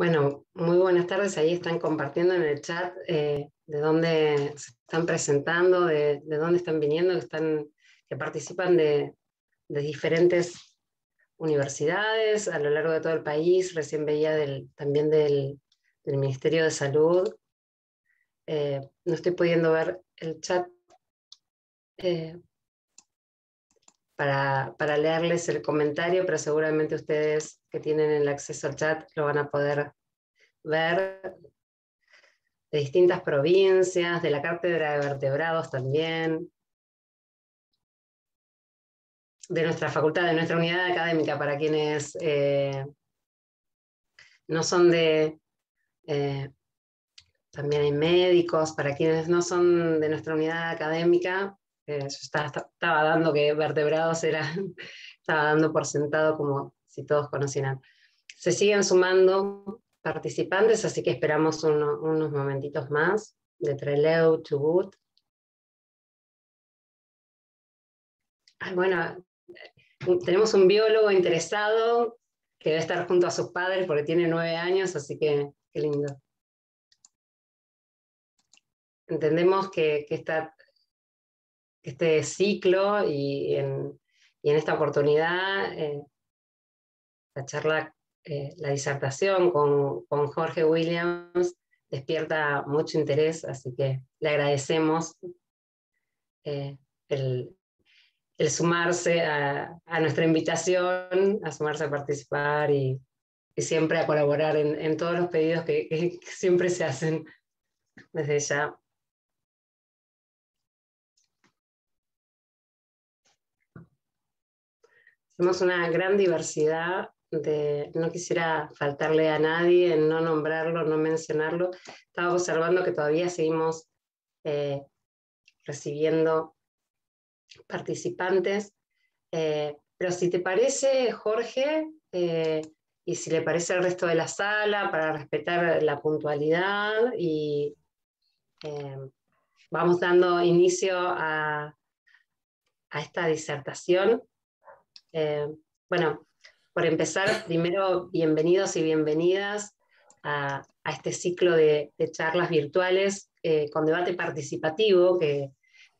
Bueno, muy buenas tardes. Ahí están compartiendo en el chat eh, de dónde se están presentando, de, dónde están viniendo, que, están, que participan de, diferentes universidades a lo largo de todo el país. Recién veía también del, Ministerio de Salud. Eh, no estoy pudiendo ver el chat, eh, para, leerles el comentario, pero seguramente ustedes que tienen el acceso al chat lo van a poder ver de distintas provincias, de la cátedra de vertebrados también, de nuestra facultad, de nuestra unidad académica, para quienes eh, no son de... Eh, también hay médicos, para quienes no son de nuestra unidad académica, eh, estaba, dando que vertebrados era, estaba dando por sentado como si todos conocieran. Se siguen sumando participantes, así que esperamos unos momentitos más de Trelew, to Ay, ah, bueno, eh, tenemos un biólogo interesado que debe estar junto a sus padres porque tiene nueve años, así que qué lindo. Entendemos que, está este ciclo y en, esta oportunidad, eh, la charla, eh, la disertación con, Jorge Williams despierta mucho interés, así que le agradecemos eh, el, sumarse a, nuestra invitación, a sumarse a participar y, siempre a colaborar en, todos los pedidos que, que siempre se hacen desde ya. Tenemos una gran diversidad de, no quisiera faltarle a nadie en no nombrarlo, no mencionarlo. Estaba observando que todavía seguimos eh, recibiendo participantes. Eh, pero si te parece, Jorge, eh, y si le parece al resto de la sala, para respetar la puntualidad y vamos dando inicio a, a esta disertación. Eh, bueno, por empezar, primero, bienvenidos y bienvenidas a, este ciclo de, charlas virtuales eh, con debate participativo que,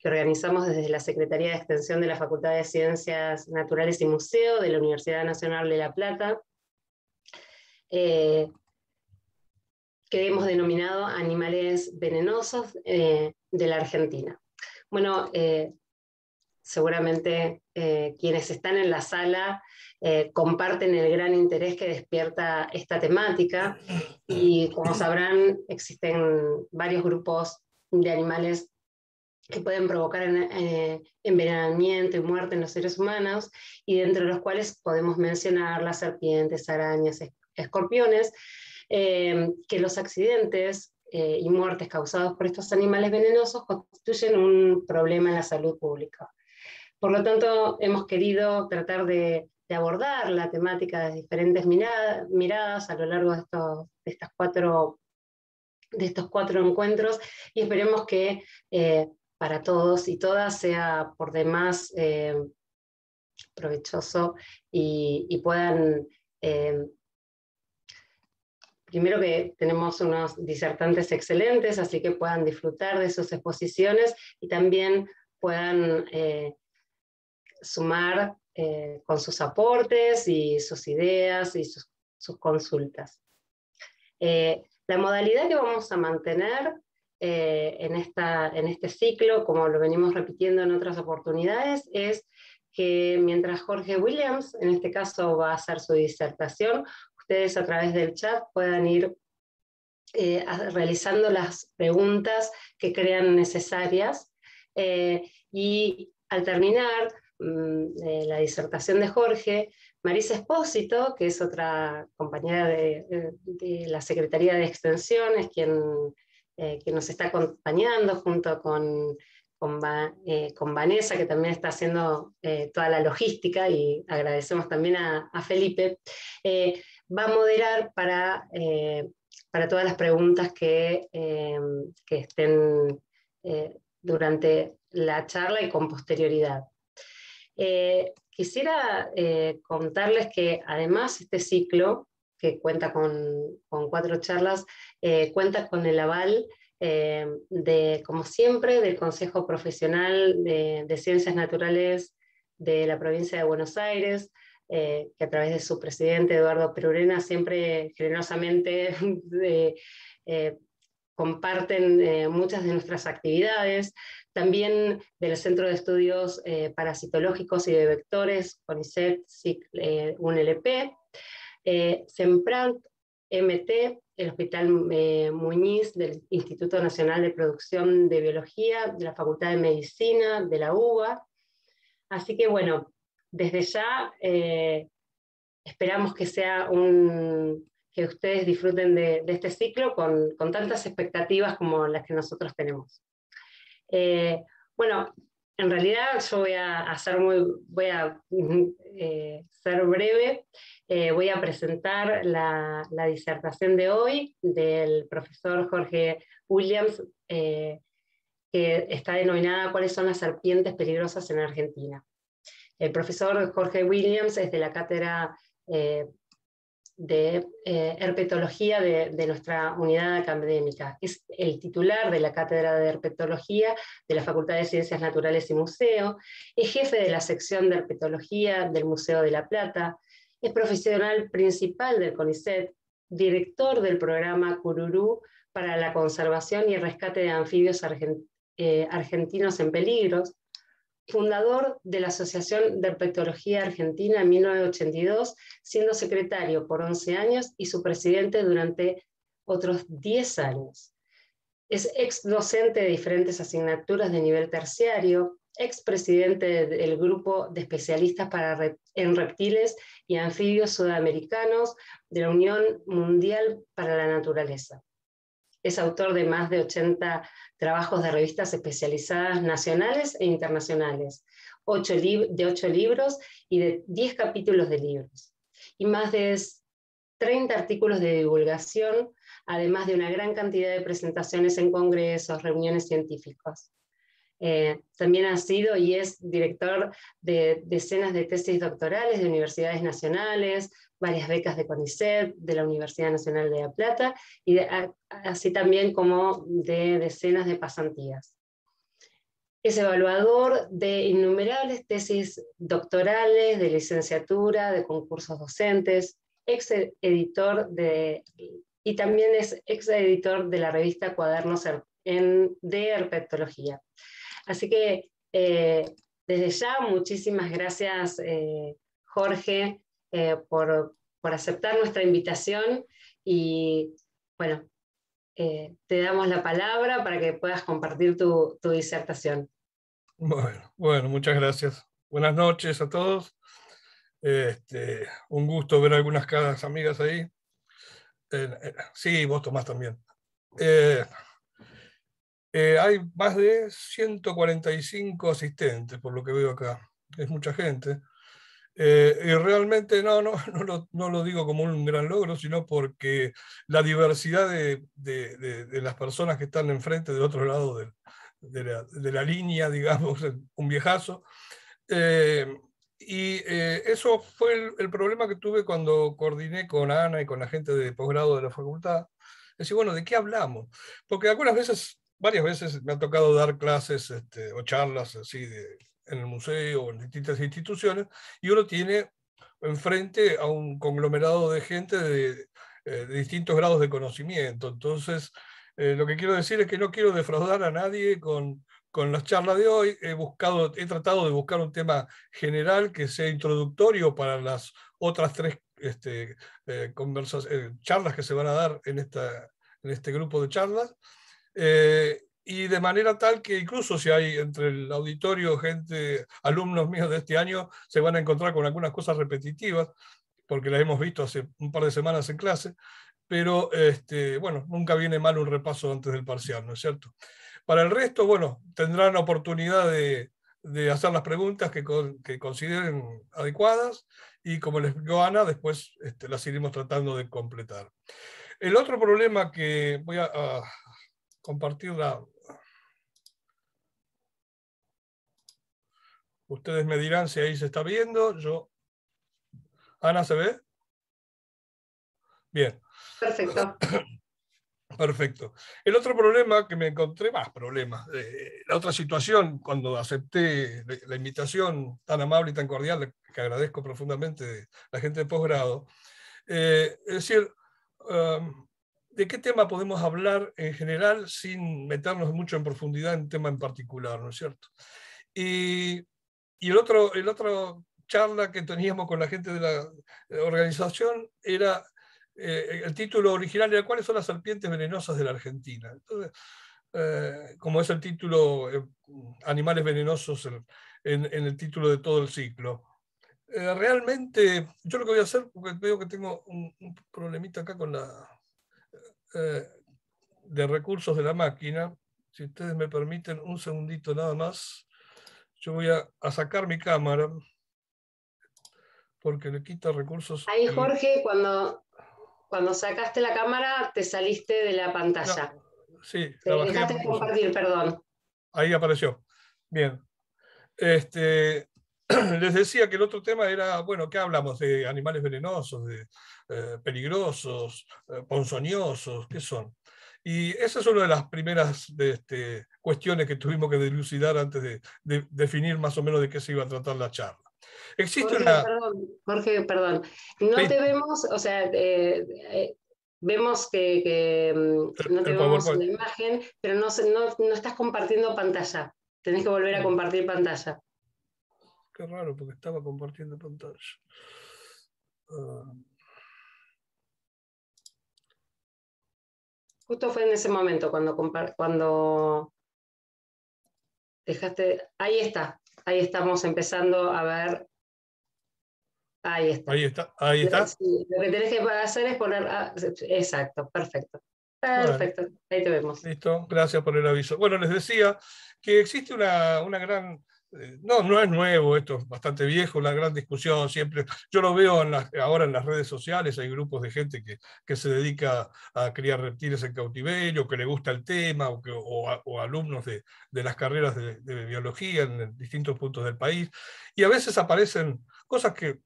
organizamos desde la Secretaría de Extensión de la Facultad de Ciencias Naturales y Museo de la Universidad Nacional de La Plata, eh, que hemos denominado Animales Venenosos de la Argentina. Bueno, seguramente eh, quienes están en la sala eh, comparten el gran interés que despierta esta temática y como sabrán existen varios grupos de animales que pueden provocar eh, envenenamiento y muerte en los seres humanos y dentro de los cuales podemos mencionar las serpientes, arañas, escorpiones, que los accidentes y muertes causados por estos animales venenosos constituyen un problema en la salud pública. Por lo tanto, hemos querido tratar de, abordar la temática de diferentes miradas a lo largo de estos, cuatro, estos cuatro encuentros y esperemos que eh, para todos y todas sea por demás eh, provechoso y, puedan... Eh, primero que tenemos unos disertantes excelentes, así que puedan disfrutar de sus exposiciones y también puedan sumar eh, con sus aportes y sus ideas y sus, consultas. Eh, la modalidad que vamos a mantener eh, en, este ciclo, como lo venimos repitiendo en otras oportunidades, es que mientras Jorge Williams, en este caso, va a hacer su disertación, ustedes a través del chat puedan ir realizando las preguntas que crean necesarias. y al terminar, Mm, la disertación de Jorge, Marisa Espósito, que es otra compañera de, eh, la Secretaría de extensiones es quien, eh, nos está acompañando junto con, con, eh, Vanessa, que también está haciendo toda la logística, y agradecemos también a, a Felipe, va a moderar para, para todas las preguntas que, em, que estén durante la charla y con posterioridad. Eh, quisiera eh, contarles que además este ciclo, que cuenta con, cuatro charlas, eh, cuenta con el aval de, como siempre, del Consejo Profesional de, de, Ciencias Naturales de la provincia de Buenos Aires, que a través de su presidente Eduardo Perurena siempre generosamente comparten eh, muchas de nuestras actividades, también del Centro de Estudios eh, Parasitológicos y de Vectores, CONICET, eh, UNLP, CEMPRANT, MT, el Hospital Muñiz del Instituto Nacional de Producción de Biología, de la Facultad de Medicina, de la UBA. Así que bueno, desde ya esperamos que sea un, que ustedes disfruten de, este ciclo con, tantas expectativas como las que nosotros tenemos. Eh, bueno, en realidad yo voy a, hacer muy, voy a eh, ser breve, eh, voy a presentar la, disertación de hoy del profesor Jorge Williams, que está denominada ¿Cuáles son las serpientes peligrosas en Argentina? El profesor Jorge Williams es de la Cátedra de eh, herpetología de, nuestra unidad académica. Es el titular de la Cátedra de Herpetología de la Facultad de Ciencias Naturales y Museo, es jefe de la sección de herpetología del Museo de La Plata, es profesional principal del CONICET, director del programa Cururú para la conservación y rescate de anfibios eh, argentinos en peligros, fundador de la Asociación de Herpetología Argentina en 1982, siendo secretario por 11 años y su presidente durante otros 10 años. Es ex docente de diferentes asignaturas de nivel terciario, ex presidente del Grupo de Especialistas para en Reptiles y Anfibios Sudamericanos de la Unión Mundial para la Naturaleza. Es autor de más de 80 trabajos de revistas especializadas nacionales e internacionales, de 8 libros y de 10 capítulos de libros, y más de 30 artículos de divulgación, además de una gran cantidad de presentaciones en congresos, reuniones científicas. Eh, también ha sido y es director de decenas de tesis doctorales de universidades nacionales, varias becas de CONICET, de la Universidad Nacional de La Plata, y así también como de decenas de pasantías. Es evaluador de innumerables tesis doctorales, de licenciatura, de concursos docentes, ex editor de, y también es ex editor de la revista Cuadernos de Herpetología. Así que eh, desde ya, muchísimas gracias, eh, Jorge, eh, por, aceptar nuestra invitación y bueno, te damos la palabra para que puedas compartir tu, disertación. Bueno, muchas gracias. Buenas noches a todos. Este, un gusto ver algunas caras amigas ahí. sí, vos Tomás también. Eh, hay más de 145 asistentes, por lo que veo acá. Es mucha gente. Eh, y realmente no, no, no lo, digo como un gran logro, sino porque la diversidad de, las personas que están enfrente del otro lado de la, línea, digamos, un viejazo. Eh, y eso fue el, problema que tuve cuando coordiné con Ana y con la gente de posgrado de la facultad. es Decir, bueno, ¿de qué hablamos? Porque algunas veces varias veces me ha tocado dar clases este, o charlas así en el museo o en distintas instituciones, y uno tiene enfrente a un conglomerado de gente de, eh, distintos grados de conocimiento. Entonces, eh, lo que quiero decir es que no quiero defraudar a nadie con, con las charlas de hoy. He, tratado de buscar un tema general que sea introductorio para las otras tres este, eh, charlas que se van a dar en este grupo de charlas. Eh, y de manera tal que incluso si hay entre el auditorio gente, alumnos míos de este año, se van a encontrar con algunas cosas repetitivas, porque las hemos visto hace un par de semanas en clase, pero este, bueno, nunca viene mal un repaso antes del parcial, ¿no es cierto? Para el resto, bueno, tendrán oportunidad de, hacer las preguntas que, consideren adecuadas y como les explicó Ana, después este, las iremos tratando de completar. El otro problema que voy a compartirla. Ustedes me dirán si ahí se está viendo. Yo. Ana, ¿se ve? Bien. Perfecto. Perfecto. El otro problema que me encontré, más problemas, eh, la otra situación cuando acepté la invitación tan amable y tan cordial, que agradezco profundamente a la gente de posgrado, eh, es decir, um, ¿De qué tema podemos hablar en general sin meternos mucho en profundidad en un tema en particular, ¿no es cierto? Y, el otro, el otro charla que teníamos con la gente de la eh, organización era eh, el título original era ¿Cuáles son las serpientes venenosas de la Argentina? Entonces, eh, como es el título Animales venenosos en, el título de todo el ciclo. realmente, yo lo que voy a hacer, porque veo que tengo un, un problemita acá con la eh, de recursos de la máquina. Si ustedes me permiten un segundito nada más, yo voy a, sacar mi cámara porque le quita recursos. Ahí Jorge, cuando, cuando sacaste la cámara te saliste de la pantalla. sí, perdón. Ahí apareció. Bien. Este, les decía que el otro tema era, bueno, ¿qué hablamos? De animales venenosos, de eh, peligrosos, eh, ponzoñosos, ¿qué son? Y esa es una de las primeras este, cuestiones que tuvimos que dilucidar antes de, definir más o menos de qué se iba a tratar la charla. Existe Jorge, perdón, Jorge, perdón. No te vemos, o sea, eh, vemos que, mm, no te vemos la imagen, pero no, no, no estás compartiendo pantalla. Tenés que volver a mm. compartir pantalla. Qué raro, porque estaba compartiendo pantalla. Ah. Justo fue en ese momento cuando, cuando dejaste. Ahí está, ahí estamos empezando a ver. Ahí está. Ahí está, lo que tenés que hacer es poner. Ah, exacto, perfecto. Perfecto, ahí te vemos. Listo, gracias por el aviso. Bueno, les decía que existe una, una gran eh, no, no es nuevo, esto es bastante viejo, la gran discusión siempre, yo lo veo ahora en las redes sociales, hay grupos de gente que, que, se dedica a criar reptiles en cautiverio, que le gusta el tema, o, alumnos de, las carreras de biología en distintos puntos del país, y a veces aparecen cosas que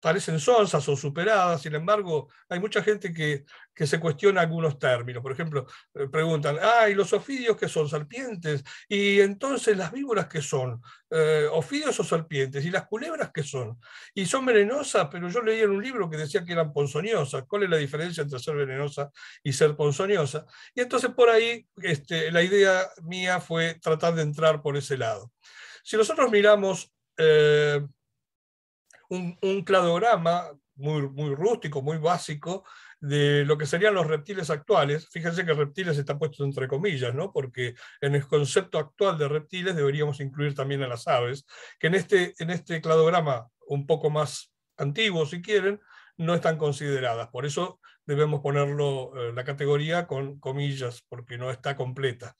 parecen sonsas o superadas, sin embargo, hay mucha gente que, se cuestiona algunos términos. Por ejemplo, eh, preguntan, ah, los ofidios que son serpientes? ¿Y entonces las víboras que son? Eh, ¿Ofidios o serpientes? ¿Y las culebras que son? Y son venenosas, pero yo leí en un libro que decía que eran ponzoñosas. ¿Cuál es la diferencia entre ser venenosa y ser ponzoñosa? Y entonces por ahí este, la idea mía fue tratar de entrar por ese lado. Si nosotros miramos... Eh, un, cladograma muy, muy rústico, muy básico, de lo que serían los reptiles actuales. Fíjense que reptiles está puesto entre comillas, ¿no? porque en el concepto actual de reptiles deberíamos incluir también a las aves, que en este, en este cladograma un poco más antiguo, si quieren, no están consideradas. Por eso debemos ponerlo eh, la categoría con comillas, porque no está completa.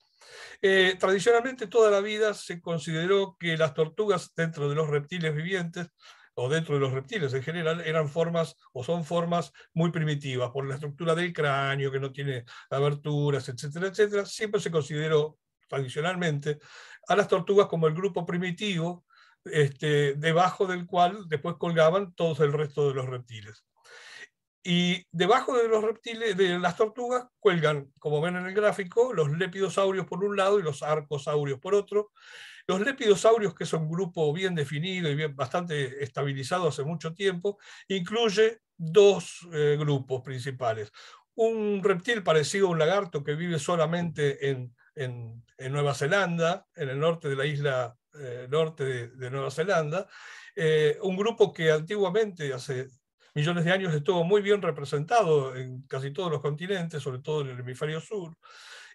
Eh, tradicionalmente toda la vida se consideró que las tortugas dentro de los reptiles vivientes o dentro de los reptiles en general, eran formas o son formas muy primitivas, por la estructura del cráneo, que no tiene aberturas, etcétera, etcétera. Siempre se consideró tradicionalmente a las tortugas como el grupo primitivo, este, debajo del cual después colgaban todos el resto de los reptiles. Y debajo de los reptiles, de las tortugas, cuelgan, como ven en el gráfico, los lepidosaurios por un lado y los arcosaurios por otro, los lepidosaurios, que es un grupo bien definido y bastante estabilizado hace mucho tiempo, incluye dos eh, grupos principales. Un reptil parecido a un lagarto que vive solamente en, Nueva Zelanda, en el norte de la isla eh, norte de, Nueva Zelanda, eh, un grupo que antiguamente, hace millones de años, estuvo muy bien representado en casi todos los continentes, sobre todo en el hemisferio sur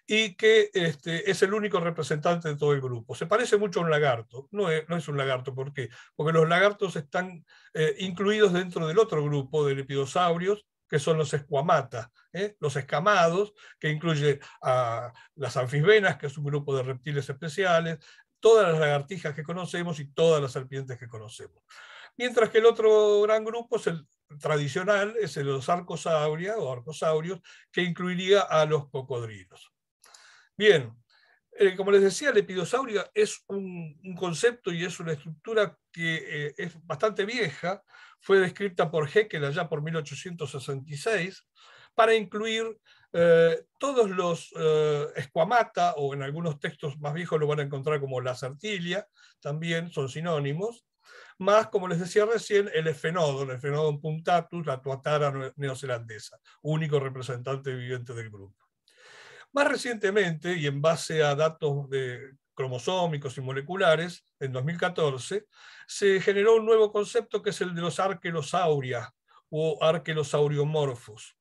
y que este, es el único representante de todo el grupo. Se parece mucho a un lagarto, no es, un lagarto, ¿por qué? Porque los lagartos están eh, incluidos dentro del otro grupo de lepidosaurios, que son los escuamatas, ¿eh? los escamados, que incluye a las anfisbenas, que es un grupo de reptiles especiales, todas las lagartijas que conocemos y todas las serpientes que conocemos. Mientras que el otro gran grupo el tradicional, es el de los arcosauria o arcosaurios, que incluiría a los cocodrilos. Bien, eh, como les decía, el epidosaurio es un, concepto y es una estructura que eh, es bastante vieja, fue descrita por Heckel allá por 1866, para incluir eh, todos los escuamata, o en algunos textos más viejos lo van a encontrar como la sartilia, también son sinónimos, más, como les decía recién, el esfenodon, el efenodon puntatus, la tuatara neozelandesa, único representante viviente del grupo. Más recientemente, y en base a datos cromosómicos y moleculares, en 2014, se generó un nuevo concepto que es el de los arquelosauria o arquelosauriomorfos.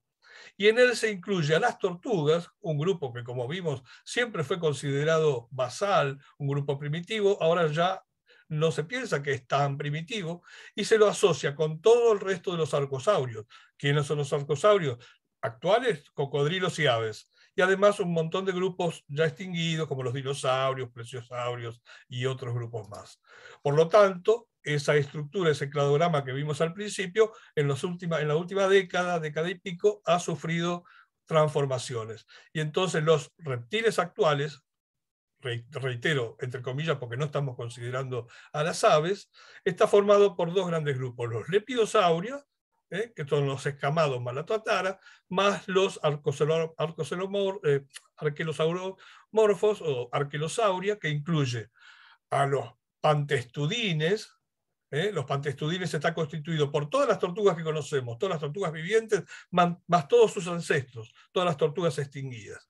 Y en él se incluye a las tortugas, un grupo que como vimos siempre fue considerado basal, un grupo primitivo, ahora ya no se piensa que es tan primitivo, y se lo asocia con todo el resto de los arcosaurios. ¿Quiénes son los arcosaurios? Actuales, cocodrilos y aves y además un montón de grupos ya extinguidos como los dinosaurios, preciosaurios y otros grupos más. Por lo tanto, esa estructura, ese cladograma que vimos al principio, en, los en la última década, década y pico, ha sufrido transformaciones. Y entonces los reptiles actuales, reitero, entre comillas, porque no estamos considerando a las aves, está formado por dos grandes grupos, los lepidosaurios ¿eh? que son los escamados malatatara, más los eh, arquelosauromorfos o arquelosauria, que incluye a los pantestudines, ¿eh? Los pantestudines están constituidos por todas las tortugas que conocemos, todas las tortugas vivientes, más, todos sus ancestros, todas las tortugas extinguidas.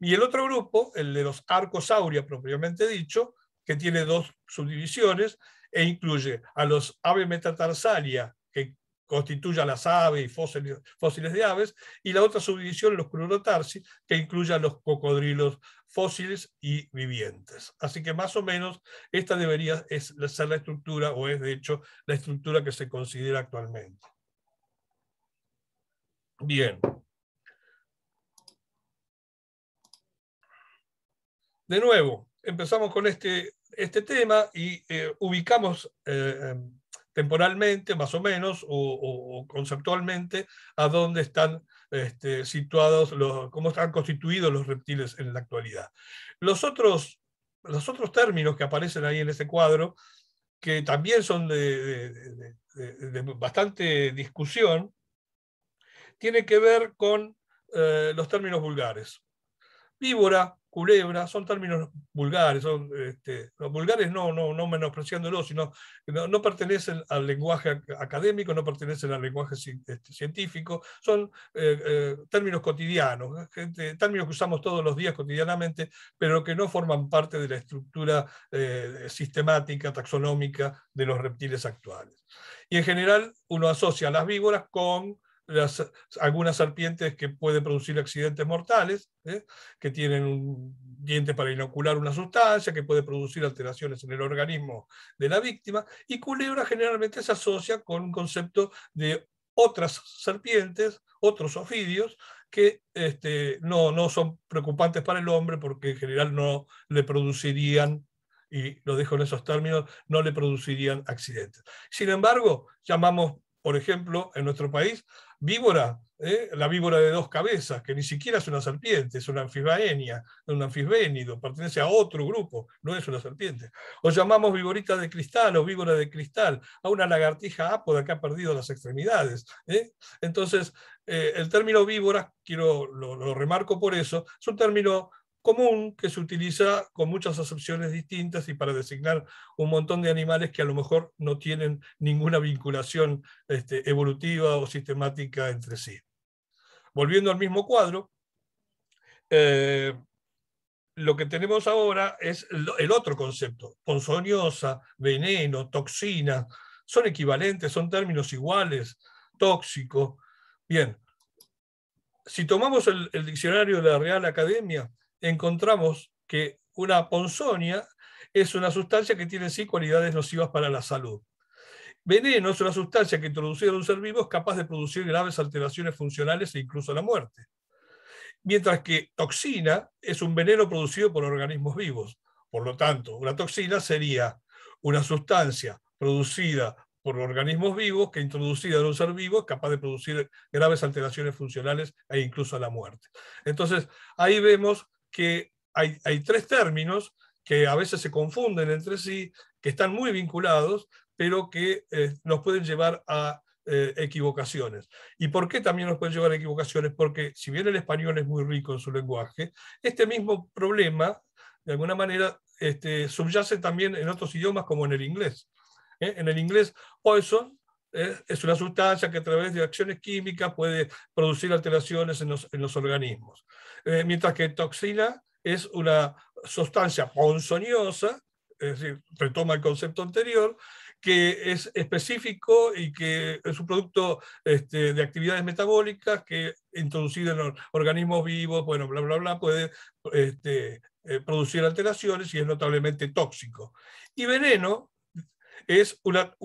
Y el otro grupo, el de los arcosauria propiamente dicho, que tiene dos subdivisiones e incluye a los ave metatarsalia, que constituya las aves y fósiles, fósiles de aves, y la otra subdivisión, los clorotarsis, que incluya los cocodrilos fósiles y vivientes. Así que más o menos esta debería ser la estructura, o es de hecho la estructura que se considera actualmente. Bien. De nuevo, empezamos con este, este tema y eh, ubicamos eh, em, temporalmente, más o menos, o, conceptualmente, a dónde están este, situados, los, cómo están constituidos los reptiles en la actualidad. Los otros, los otros términos que aparecen ahí en ese cuadro, que también son de, bastante discusión, tienen que ver con eh, los términos vulgares. Víbora, culebra, son términos vulgares, son este, los vulgares no, no, no menospreciándolos, sino que no, pertenecen al lenguaje académico, no pertenecen al lenguaje este, científico, son eh, eh, términos cotidianos, ¿eh? términos que usamos todos los días cotidianamente, pero que no forman parte de la estructura sistemática, taxonómica de los reptiles actuales. Y en general uno asocia a las víboras con algunas serpientes que pueden producir accidentes mortales, ¿eh? que tienen un diente para inocular una sustancia, que puede producir alteraciones en el organismo de la víctima, y culebra generalmente se asocia con un concepto de otras serpientes, otros ofidios, que este, no son preocupantes para el hombre porque en general no le producirían y lo dejo en esos términos, no le producirían accidentes. Sin embargo, llamamos, por ejemplo, en nuestro país víbora, ¿eh? la víbora de dos cabezas, que ni siquiera es una serpiente, es una es un anfisbénido, pertenece a otro grupo, no es una serpiente. O llamamos víborita de cristal o víbora de cristal a una lagartija ápoda que ha perdido las extremidades. ¿eh? Entonces, eh, el término víbora, quiero, lo, lo remarco por eso, es un término común que se utiliza con muchas acepciones distintas y para designar un montón de animales que a lo mejor no tienen ninguna vinculación este, evolutiva o sistemática entre sí. Volviendo al mismo cuadro, eh, lo que tenemos ahora es el otro concepto, ponzoñosa, veneno, toxina, son equivalentes, son términos iguales, tóxico. Bien, si tomamos el diccionario de la Real Academia, encontramos que una ponzoña es una sustancia que tiene sí cualidades nocivas para la salud. Veneno es una sustancia que introducida en un ser vivo es capaz de producir graves alteraciones funcionales e incluso la muerte. Mientras que toxina es un veneno producido por organismos vivos. Por lo tanto, una toxina sería una sustancia producida por organismos vivos que introducida en un ser vivo es capaz de producir graves alteraciones funcionales e incluso la muerte. Entonces, ahí vemos que hay, hay tres términos que a veces se confunden entre sí, que están muy vinculados, pero que nos eh, pueden llevar a eh, equivocaciones. ¿Y por qué también nos pueden llevar a equivocaciones? Porque si bien el español es muy rico en su lenguaje, este mismo problema, de alguna manera, este, subyace también en otros idiomas como en el inglés. ¿eh? En el inglés, Poison eh, es una sustancia que a través de acciones químicas puede producir alteraciones en los, organismos. Eh, mientras que toxina es una sustancia ponzoñosa, es decir, retoma el concepto anterior, que es específico y que es un producto este, de actividades metabólicas que introducido en los organismos vivos, bueno, bla, bla, bla, puede este, eh, producir alteraciones y es notablemente tóxico. Y veneno es una,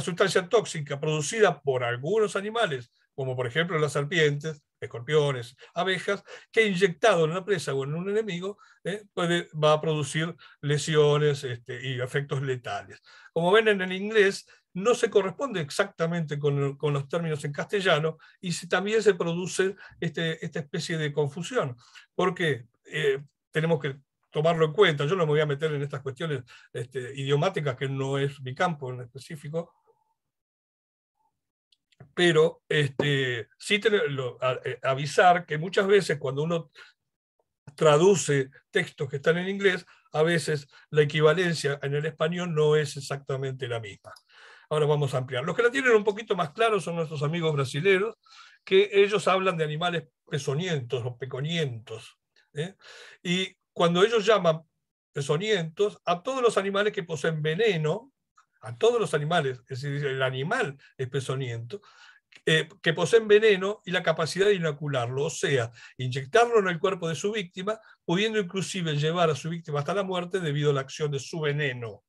sustancia tóxica producida por algunos animales, como por ejemplo las serpientes, escorpiones, abejas, que inyectado en una presa o en un enemigo eh, puede, va a producir lesiones este, y efectos letales. Como ven en el inglés, no se corresponde exactamente con, los términos en castellano y también se produce este, esta especie de confusión, porque eh, tenemos que tomarlo en cuenta. Yo no me voy a meter en estas cuestiones este, idiomáticas, que no es mi campo en específico. Pero este, sí eh, avisar que muchas veces cuando uno traduce textos que están en inglés, a veces la equivalencia en el español no es exactamente la misma. Ahora vamos a ampliar. Los que la tienen un poquito más claro son nuestros amigos brasileños, que ellos hablan de animales pezoñentos o peconientos. ¿eh? Y cuando ellos llaman pesonientos a todos los animales que poseen veneno, a todos los animales, es decir, el animal es pesoniento, eh, que poseen veneno y la capacidad de inocularlo, o sea, inyectarlo en el cuerpo de su víctima, pudiendo inclusive llevar a su víctima hasta la muerte debido a la acción de su veneno.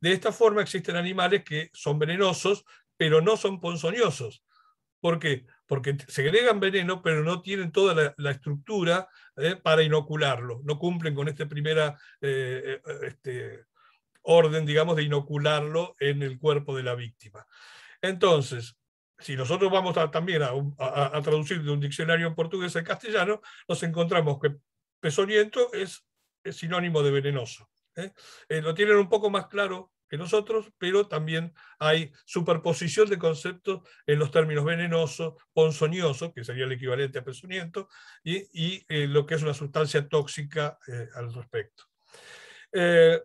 De esta forma existen animales que son venenosos, pero no son ponzoñosos. ¿Por qué? porque segregan veneno, pero no tienen toda la, estructura ¿eh? para inocularlo, no cumplen con eh, eh, este primera orden, digamos, de inocularlo en el cuerpo de la víctima. Entonces, si nosotros vamos también a, traducir de un diccionario en portugués al castellano, nos encontramos que pesoniento es, sinónimo de venenoso. lo tienen un poco más claro que nosotros, pero también hay superposición de conceptos en los términos venenoso, ponzoñoso, que sería el equivalente a presuniento, y, eh, lo que es una sustancia tóxica eh, al respecto. Eh,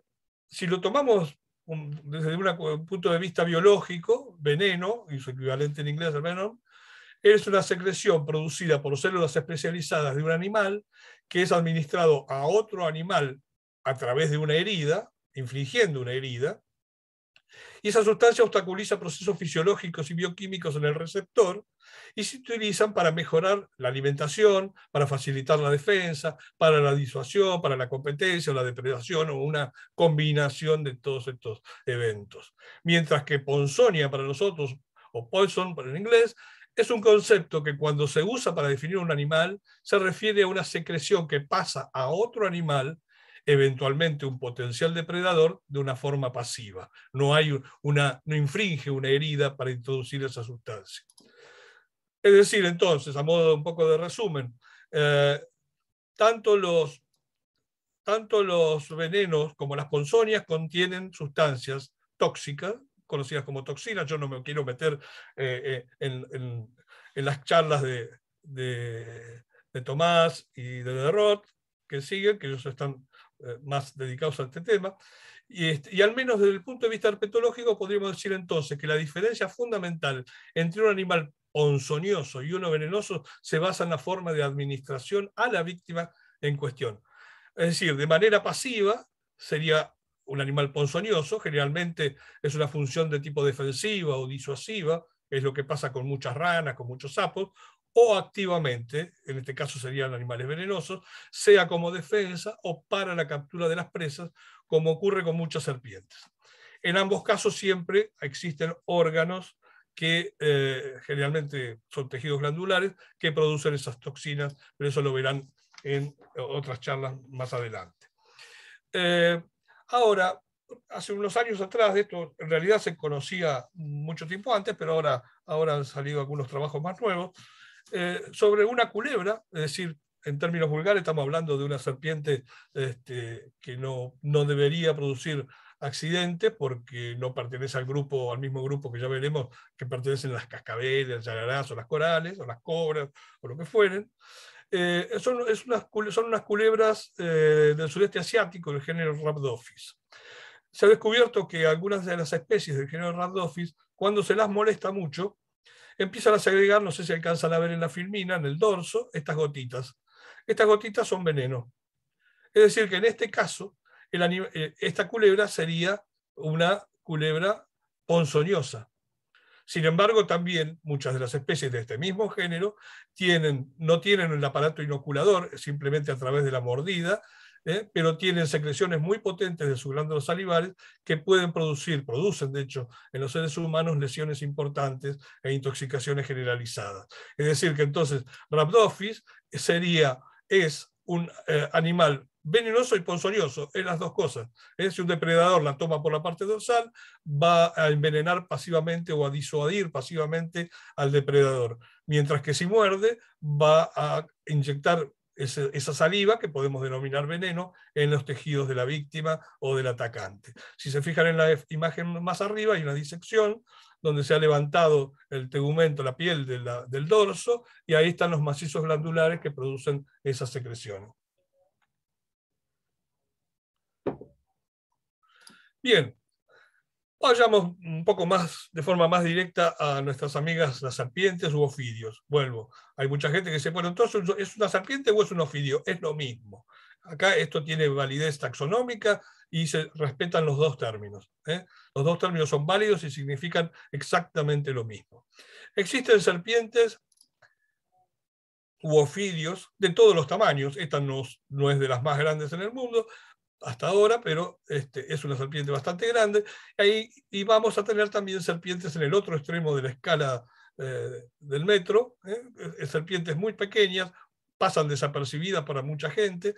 si lo tomamos desde un punto de vista biológico, veneno, y su equivalente en inglés es venom, es una secreción producida por células especializadas de un animal que es administrado a otro animal a través de una herida, infligiendo una herida, y esa sustancia obstaculiza procesos fisiológicos y bioquímicos en el receptor y se utilizan para mejorar la alimentación, para facilitar la defensa, para la disuasión, para la competencia o la depredación o una combinación de todos estos eventos. Mientras que Ponzonia para nosotros, o Poison para el inglés, es un concepto que cuando se usa para definir un animal se refiere a una secreción que pasa a otro animal eventualmente un potencial depredador de una forma pasiva. No, hay una, no infringe una herida para introducir esa sustancia. Es decir, entonces, a modo de un poco de resumen, eh, tanto, los, tanto los venenos como las ponzoñas contienen sustancias tóxicas, conocidas como toxinas. Yo no me quiero meter eh, eh, en, las charlas de, de Tomás y de Derrot, que siguen, que ellos están eh, más dedicados a este tema. Este, y, al menos desde el punto de vista herpetológico podríamos decir entonces que la diferencia fundamental entre un animal ponzoñoso y uno venenoso se basa en la forma de administración a la víctima en cuestión. Es decir, de manera pasiva sería un animal ponzoñoso, generalmente es una función de tipo defensiva o disuasiva, es lo que pasa con muchas ranas, con muchos sapos, o activamente, en este caso serían animales venenosos, sea como defensa o para la captura de las presas, como ocurre con muchas serpientes. En ambos casos siempre existen órganos que eh, generalmente son tejidos glandulares que producen esas toxinas, pero eso lo verán en otras charlas más adelante. Eh, ahora, hace unos años atrás, de esto en realidad se conocía mucho tiempo antes, pero ahora, ahora han salido algunos trabajos más nuevos, eh, sobre una culebra, es decir, en términos vulgares estamos hablando de una serpiente este, que no, debería producir accidentes porque no pertenece al grupo, al mismo grupo que ya veremos que pertenecen las cascabelas las o las corales o las cobras o lo que fueren. Eh, son, es unas, son, unas, culebras eh, del sudeste asiático del género Rhabdophis. Se ha descubierto que algunas de las especies del género Rhabdophis, cuando se las molesta mucho, empiezan a segregar, no sé si alcanzan a ver en la filmina, en el dorso, estas gotitas. Estas gotitas son veneno. Es decir, que en este caso, eh, esta culebra sería una culebra ponzoñosa. Sin embargo, también muchas de las especies de este mismo género tienen, no tienen el aparato inoculador, simplemente a través de la mordida ¿eh? pero tienen secreciones muy potentes de sus glándulas salivales que pueden producir, producen de hecho en los seres humanos lesiones importantes e intoxicaciones generalizadas. Es decir, que entonces Rhabdophis sería, es un eh, animal venenoso y ponzoñoso, es las dos cosas. Es ¿eh? si un depredador la toma por la parte dorsal, va a envenenar pasivamente o a disuadir pasivamente al depredador, mientras que si muerde, va a inyectar esa, saliva, que podemos denominar veneno, en los tejidos de la víctima o del atacante. Si se fijan en la imagen más arriba, hay una disección donde se ha levantado el tegumento, la piel del dorso, y ahí están los macizos glandulares que producen esas secreciones. Bien, Vayamos un poco más, de forma más directa, a nuestras amigas las serpientes u ofidios. Vuelvo. Hay mucha gente que se bueno, entonces, ¿es una serpiente o es un ofidio? Es lo mismo. Acá esto tiene validez taxonómica y se respetan los dos términos. ¿eh? Los dos términos son válidos y significan exactamente lo mismo. Existen serpientes u ofidios de todos los tamaños. Esta no, no es de las más grandes en el mundo, hasta ahora, pero este, es una serpiente bastante grande. Ahí, y vamos a tener también serpientes en el otro extremo de la escala eh, del metro, ¿eh? Eh, serpientes muy pequeñas, pasan desapercibidas para mucha gente,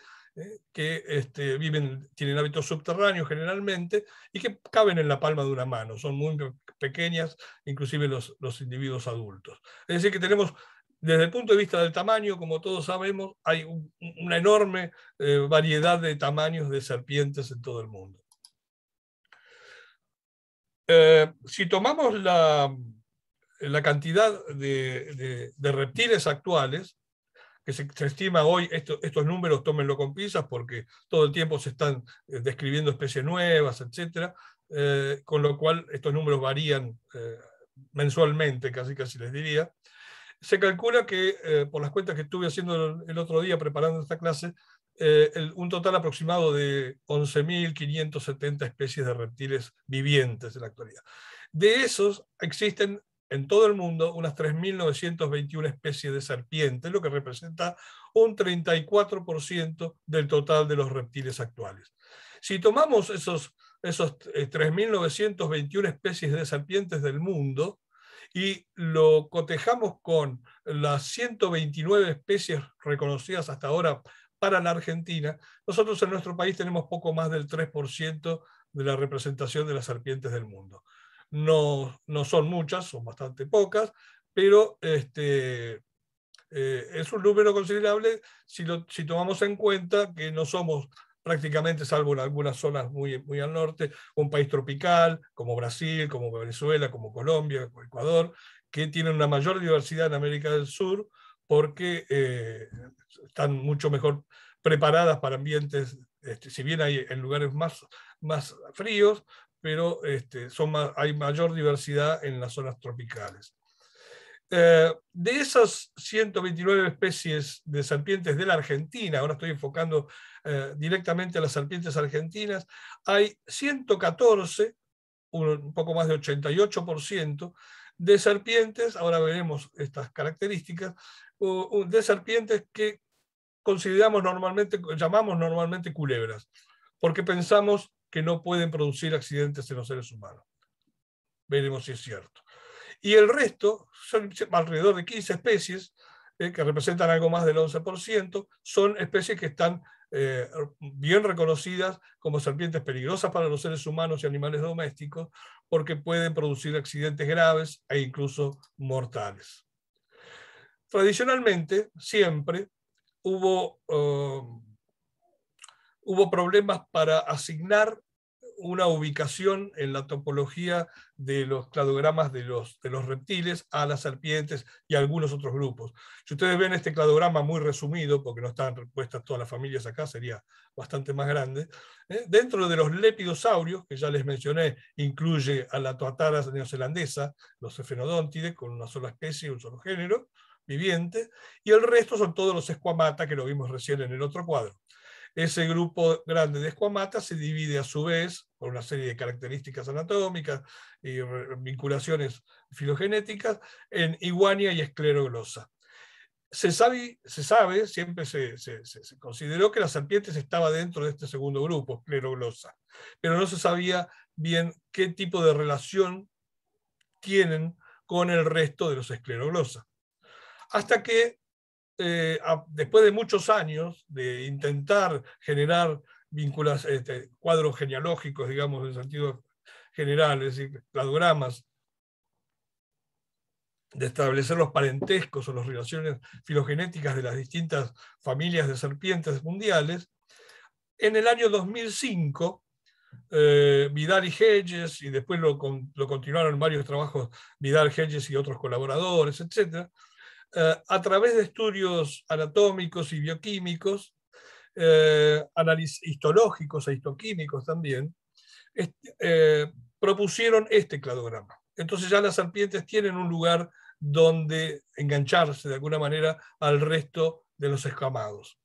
que este, viven, tienen hábitos subterráneos generalmente y que caben en la palma de una mano, son muy pequeñas, inclusive los, los individuos adultos. Es decir, que tenemos desde el punto de vista del tamaño, como todos sabemos, hay una enorme eh, variedad de tamaños de serpientes en todo el mundo. Eh, si tomamos la, cantidad de, reptiles actuales, que se, estima hoy, estos números tómenlo con pinzas porque todo el tiempo se están eh, describiendo especies nuevas, etc. con lo cual estos números varían mensualmente, casi casi les diría. Se calcula que, eh, por las cuentas que estuve haciendo el, otro día preparando esta clase, eh, un total aproximado de 11.570 especies de reptiles vivientes en la actualidad. De esos existen en todo el mundo unas 3.921 especies de serpientes, lo que representa un 34% del total de los reptiles actuales. Si tomamos esos, esos 3.921 eh, especies de serpientes del mundo, y lo cotejamos con las 129 especies reconocidas hasta ahora para la Argentina, nosotros en nuestro país tenemos poco más del 3% de la representación de las serpientes del mundo. No, son muchas, son bastante pocas, pero este, eh, es un número considerable si, si tomamos en cuenta que no somos prácticamente, salvo en algunas zonas muy, muy al norte, un país tropical como Brasil, como Venezuela, como Colombia, como Ecuador, que tienen una mayor diversidad en América del Sur porque eh, están mucho mejor preparadas para ambientes, este, si bien hay en lugares más, más fríos, pero este, son hay mayor diversidad en las zonas tropicales. Eh, de esas 129 especies de serpientes de la Argentina, ahora estoy enfocando eh, directamente a las serpientes argentinas, hay 114, un poco más de 88% de serpientes, ahora veremos estas características, de serpientes que consideramos normalmente, llamamos normalmente culebras, porque pensamos que no pueden producir accidentes en los seres humanos. Veremos si es cierto y el resto, son alrededor de 15 especies, eh, que representan algo más del 11%, son especies que están eh, bien reconocidas como serpientes peligrosas para los seres humanos y animales domésticos, porque pueden producir accidentes graves e incluso mortales. Tradicionalmente, siempre hubo, eh, hubo problemas para asignar una ubicación en la topología de los cladogramas de los, de los reptiles a las serpientes y algunos otros grupos. Si ustedes ven este cladograma muy resumido, porque no están puestas todas las familias acá, sería bastante más grande, ¿eh? dentro de los lepidosaurios, que ya les mencioné, incluye a la tuatara neozelandesa, los cefenodontides, con una sola especie, un solo género, viviente, y el resto son todos los escuamata que lo vimos recién en el otro cuadro. Ese grupo grande de escuamatas se divide a su vez por una serie de características anatómicas y vinculaciones filogenéticas en iguania y escleroglosa. Se sabe, se sabe siempre se, consideró que las serpientes estaba dentro de este segundo grupo, escleroglosa, pero no se sabía bien qué tipo de relación tienen con el resto de los escleroglosa Hasta que eh, después de muchos años de intentar generar este, cuadros genealógicos, digamos, en sentido general, es decir, cladogramas, de establecer los parentescos o las relaciones filogenéticas de las distintas familias de serpientes mundiales, en el año 2005, eh, Vidal y Hedges, y después lo, lo, continuaron varios trabajos Vidal, Hedges y otros colaboradores, etc., eh, a través de estudios anatómicos y bioquímicos, eh, análisis histológicos e histoquímicos también, eh, propusieron este cladograma. Entonces ya las serpientes tienen un lugar donde engancharse de alguna manera al resto de los escamados.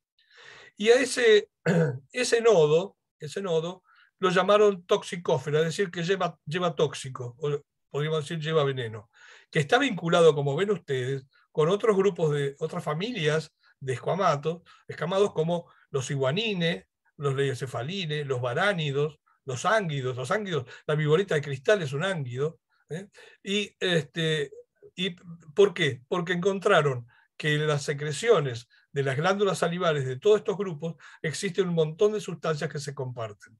Y a ese, nodo, ese nodo, lo llamaron toxicófera, es decir, que lleva, lleva tóxico, o podríamos decir lleva veneno, que está vinculado, como ven ustedes, con otros grupos de otras familias de escamatos, escamados como los iguanines, los leiocefalines, los baránidos, los ánguidos, los ánguidos, la viborita de cristal es un ánguido. ¿eh? Y, este, ¿Y por qué? Porque encontraron que las secreciones de las glándulas salivales de todos estos grupos existen un montón de sustancias que se comparten.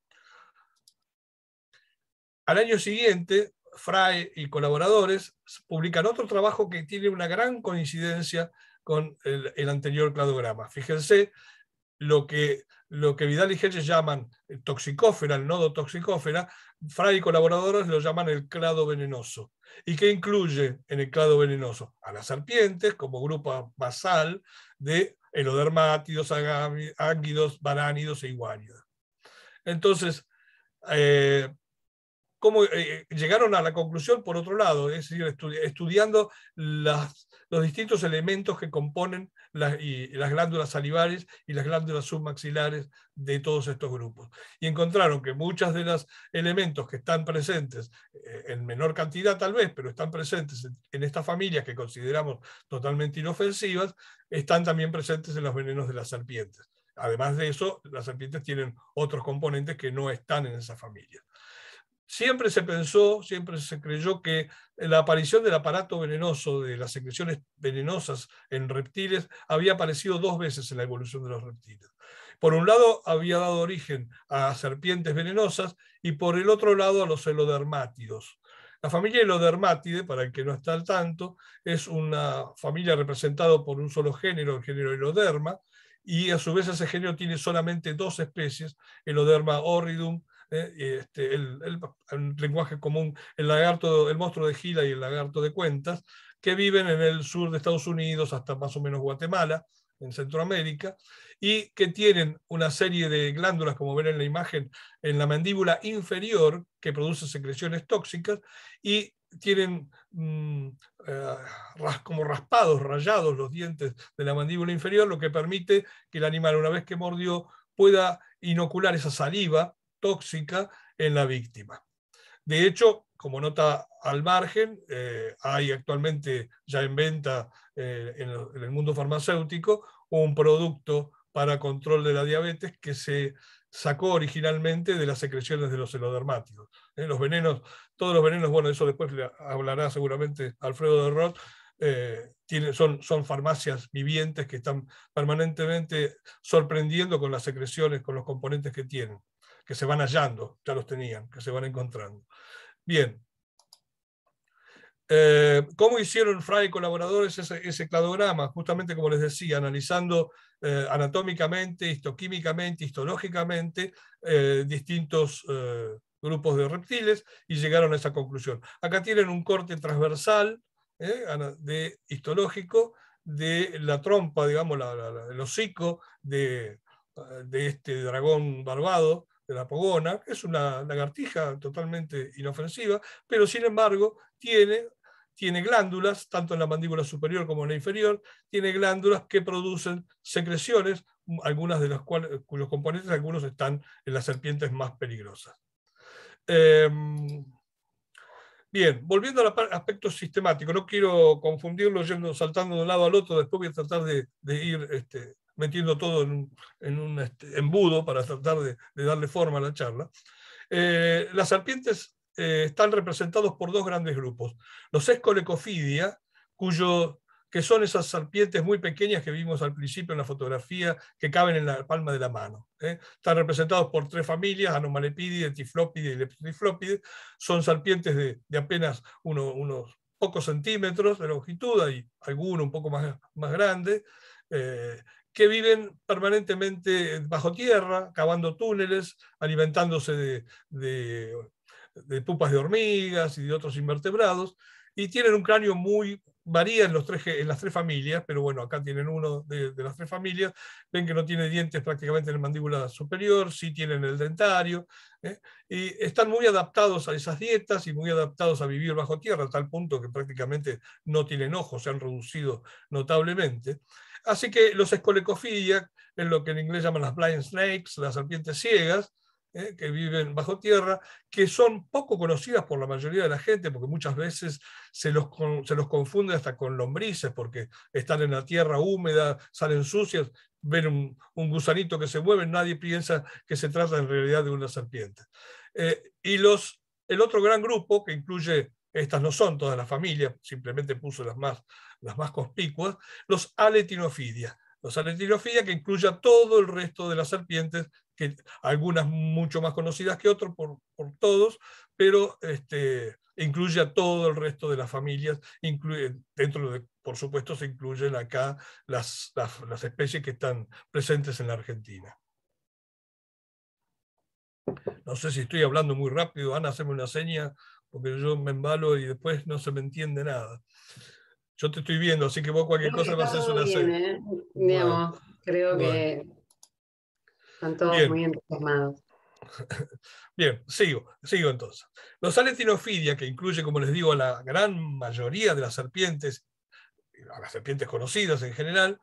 Al año siguiente, Fray y colaboradores publican otro trabajo que tiene una gran coincidencia con el, anterior cladograma. Fíjense lo que, lo que Vidal y Hedges llaman toxicófera, el nodo toxicófera, Fray y colaboradores lo llaman el clado venenoso. ¿Y qué incluye en el clado venenoso? A las serpientes como grupo basal de elodermátidos, águidos, baránidos e iguánidos. Entonces, eh, cómo eh, llegaron a la conclusión, por otro lado, es decir, estudiando los distintos elementos que componen las, glándulas salivares y las glándulas submaxilares de todos estos grupos. Y encontraron que muchos de los elementos que están presentes, eh, en menor cantidad tal vez, pero están presentes en, en estas familias que consideramos totalmente inofensivas, están también presentes en los venenos de las serpientes. Además de eso, las serpientes tienen otros componentes que no están en esa familia. Siempre se pensó, siempre se creyó que la aparición del aparato venenoso, de las secreciones venenosas en reptiles, había aparecido dos veces en la evolución de los reptiles. Por un lado, había dado origen a serpientes venenosas y por el otro lado a los helodermátidos. La familia helodermátide, para el que no está al tanto, es una familia representada por un solo género, el género Heloderma, y a su vez ese género tiene solamente dos especies, Heloderma horridum ¿eh? Este, el, lenguaje común, el lagarto, el monstruo de Gila y el lagarto de Cuentas, que viven en el sur de Estados Unidos hasta más o menos Guatemala, en Centroamérica, y que tienen una serie de glándulas, como ven en la imagen, en la mandíbula inferior, que produce secreciones tóxicas, y tienen mm, eh, como raspados, rayados los dientes de la mandíbula inferior, lo que permite que el animal, una vez que mordió, pueda inocular esa saliva tóxica en la víctima. De hecho, como nota al margen, eh, hay actualmente ya en venta eh, en, el mundo farmacéutico un producto para control de la diabetes que se sacó originalmente de las secreciones de los celodermáticos. Eh, los venenos, todos los venenos, bueno, eso después hablará seguramente Alfredo de Roth, son, son farmacias vivientes que están permanentemente sorprendiendo con las secreciones, con los componentes que tienen que se van hallando, ya los tenían, que se van encontrando. Bien. Eh, ¿Cómo hicieron fray y colaboradores ese, cladograma? Justamente como les decía, analizando eh, anatómicamente, histoquímicamente, histológicamente eh, distintos grupos de reptiles y llegaron a esa conclusión. Acá tienen un corte transversal de histológico de la trompa, digamos, el hocico de, de este dragón barbado, de la pogona, que es una lagartija totalmente inofensiva, pero sin embargo tiene, tiene glándulas, tanto en la mandíbula superior como en la inferior, tiene glándulas que producen secreciones, algunas de las cuales, cuyos componentes algunos están en las serpientes más peligrosas. Em, bien, volviendo al aspecto sistemático, no quiero confundirlo yendo, saltando de un lado al otro, después voy a tratar de, ir este, metiendo todo en un, este, embudo para tratar de, darle forma a la charla. Eh, las serpientes eh, están representados por dos grandes grupos. Los escolecofidia, cuyo, que son esas serpientes muy pequeñas que vimos al principio en la fotografía, que caben en la palma de la mano. ¿eh? Están representados por tres familias, anomalepidae, tiflopidae y leptiflopidae. Son serpientes de, apenas unos pocos centímetros de longitud, hay alguno un poco más, más grande que viven permanentemente bajo tierra, cavando túneles, alimentándose de, pupas de hormigas y de otros invertebrados, y tienen un cráneo muy varía en, los tres, en las tres familias, pero bueno, acá tienen uno de, las tres familias, ven que no tiene dientes prácticamente en la mandíbula superior, sí tienen el dentario, ¿eh? y están muy adaptados a esas dietas y muy adaptados a vivir bajo tierra, a tal punto que prácticamente no tienen ojos, se han reducido notablemente. Así que los escolecophilia, en lo que en inglés llaman las blind snakes, las serpientes ciegas, eh, que viven bajo tierra, que son poco conocidas por la mayoría de la gente, porque muchas veces se los, confunden se los confunde hasta con lombrices, porque están en la tierra húmeda, salen sucias, ven un, gusanito que se mueve, nadie piensa que se trata en realidad de una serpiente. Eh, y los, el otro gran grupo, que incluye estas no son todas las familias, simplemente puso las más, las más conspicuas, los aletinofidia. Los aletinofidia que incluye a todo el resto de las serpientes, que algunas mucho más conocidas que otras por, todos, pero este, incluye a todo el resto de las familias, incluye, dentro de, por supuesto, se incluyen acá las, las, especies que están presentes en la Argentina. No sé si estoy hablando muy rápido, Ana, hacerme una seña porque yo me embalo y después no se me entiende nada. Yo te estoy viendo, así que vos cualquier cosa me haces una serie. ¿eh? creo que están todos muy entusiasmados. Bien, sigo, sigo entonces. Los aletinofidia, que incluye, como les digo, a la gran mayoría de las serpientes, a las serpientes conocidas en general,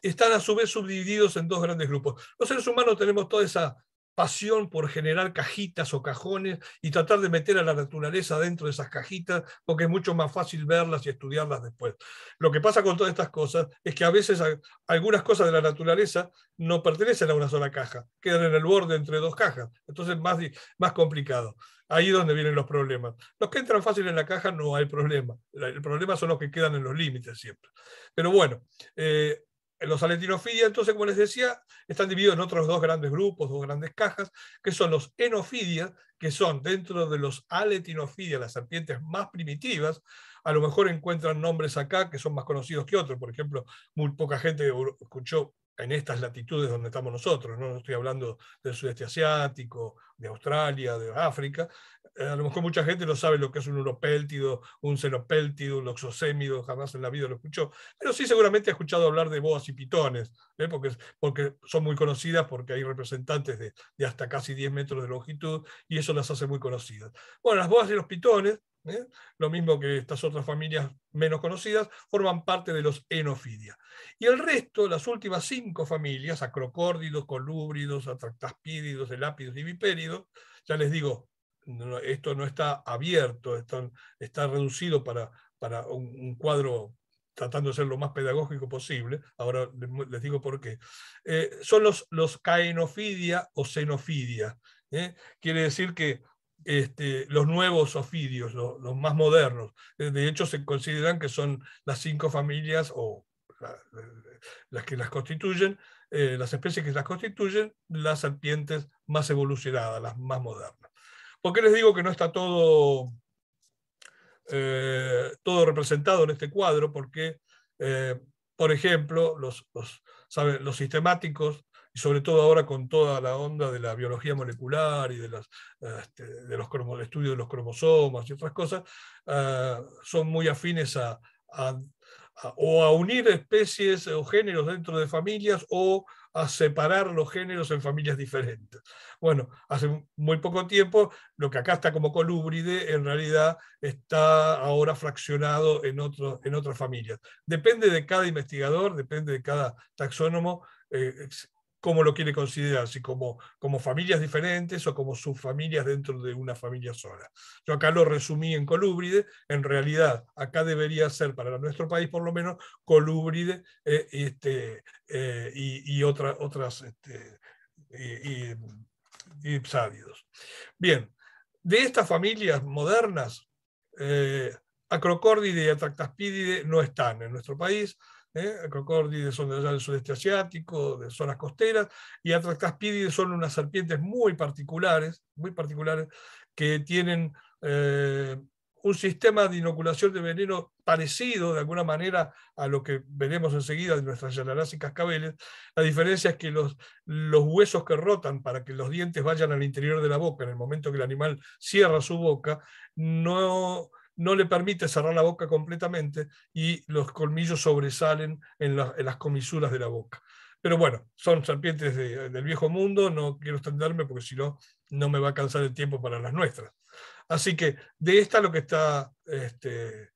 están a su vez subdivididos en dos grandes grupos. Los seres humanos tenemos toda esa pasión por generar cajitas o cajones y tratar de meter a la naturaleza dentro de esas cajitas porque es mucho más fácil verlas y estudiarlas después. Lo que pasa con todas estas cosas es que a veces algunas cosas de la naturaleza no pertenecen a una sola caja, quedan en el borde entre dos cajas, entonces más, más complicado. Ahí es donde vienen los problemas. Los que entran fácil en la caja no hay problema. El problema son los que quedan en los límites siempre. Pero bueno, eh, los alentinofidia, entonces, como les decía, están divididos en otros dos grandes grupos, dos grandes cajas, que son los enofidia, que son dentro de los aletinofidia, las serpientes más primitivas. A lo mejor encuentran nombres acá que son más conocidos que otros. Por ejemplo, muy poca gente escuchó en estas latitudes donde estamos nosotros, no estoy hablando del sudeste asiático, de Australia, de África, eh, a lo mejor mucha gente no sabe lo que es un uropéltido, un xenopéltido, un oxosémido, jamás en la vida lo escuchó, pero sí seguramente ha escuchado hablar de boas y pitones, ¿eh? porque, porque son muy conocidas, porque hay representantes de, hasta casi 10 metros de longitud y eso las hace muy conocidas. Bueno, las boas y los pitones, ¿eh? lo mismo que estas otras familias menos conocidas, forman parte de los enofidia. Y el resto, las últimas cinco familias, acrocórdidos, colúbridos, atractaspídidos, elápidos y bipéridos. ya les digo, esto no está abierto, está, está reducido para, para un, cuadro tratando de ser lo más pedagógico posible, ahora les digo por qué, eh, son los, los caenofidia o xenofidia. ¿eh? Quiere decir que este, los nuevos ofidios, los, más modernos, eh, de hecho se consideran que son las cinco familias o las que las constituyen, las especies que las constituyen, las serpientes más evolucionadas, las más modernas. ¿Por qué les digo que no está todo, eh, todo representado en este cuadro? Porque, eh, por ejemplo, los, los sistemáticos y sobre todo ahora con toda la onda de la biología molecular y de, las, este, de los del de los cromosomas y otras cosas, ah, son muy afines a unir especies o géneros dentro de familias o a separar los géneros en familias diferentes. Bueno, hace muy poco tiempo lo que acá está como colúbride en realidad está ahora fraccionado en, en otras familias. Depende de cada investigador, depende de cada taxónomo eh, cómo lo quiere considerar, si como, familias diferentes o como subfamilias dentro de una familia sola. Yo acá lo resumí en colúbride, en realidad acá debería ser para nuestro país por lo menos colúbride eh, este, eh, y, y otras este, Bien, de estas familias modernas, eh, Acrocordide y Atractaspidide no están en nuestro país. ¿eh? de son del sudeste asiático, de zonas costeras, y Atractaspidides son unas serpientes muy particulares, muy particulares, que tienen eh, un sistema de inoculación de veneno parecido de alguna manera a lo que veremos enseguida de nuestras yararás y cascabeles. La diferencia es que los, los huesos que rotan para que los dientes vayan al interior de la boca en el momento que el animal cierra su boca, no no le permite cerrar la boca completamente y los colmillos sobresalen en, las comisuras de la boca. Pero bueno, son serpientes del viejo mundo, no quiero extenderme porque si no, no me va a cansar el tiempo para las nuestras. Así que de esta lo que está este, eh,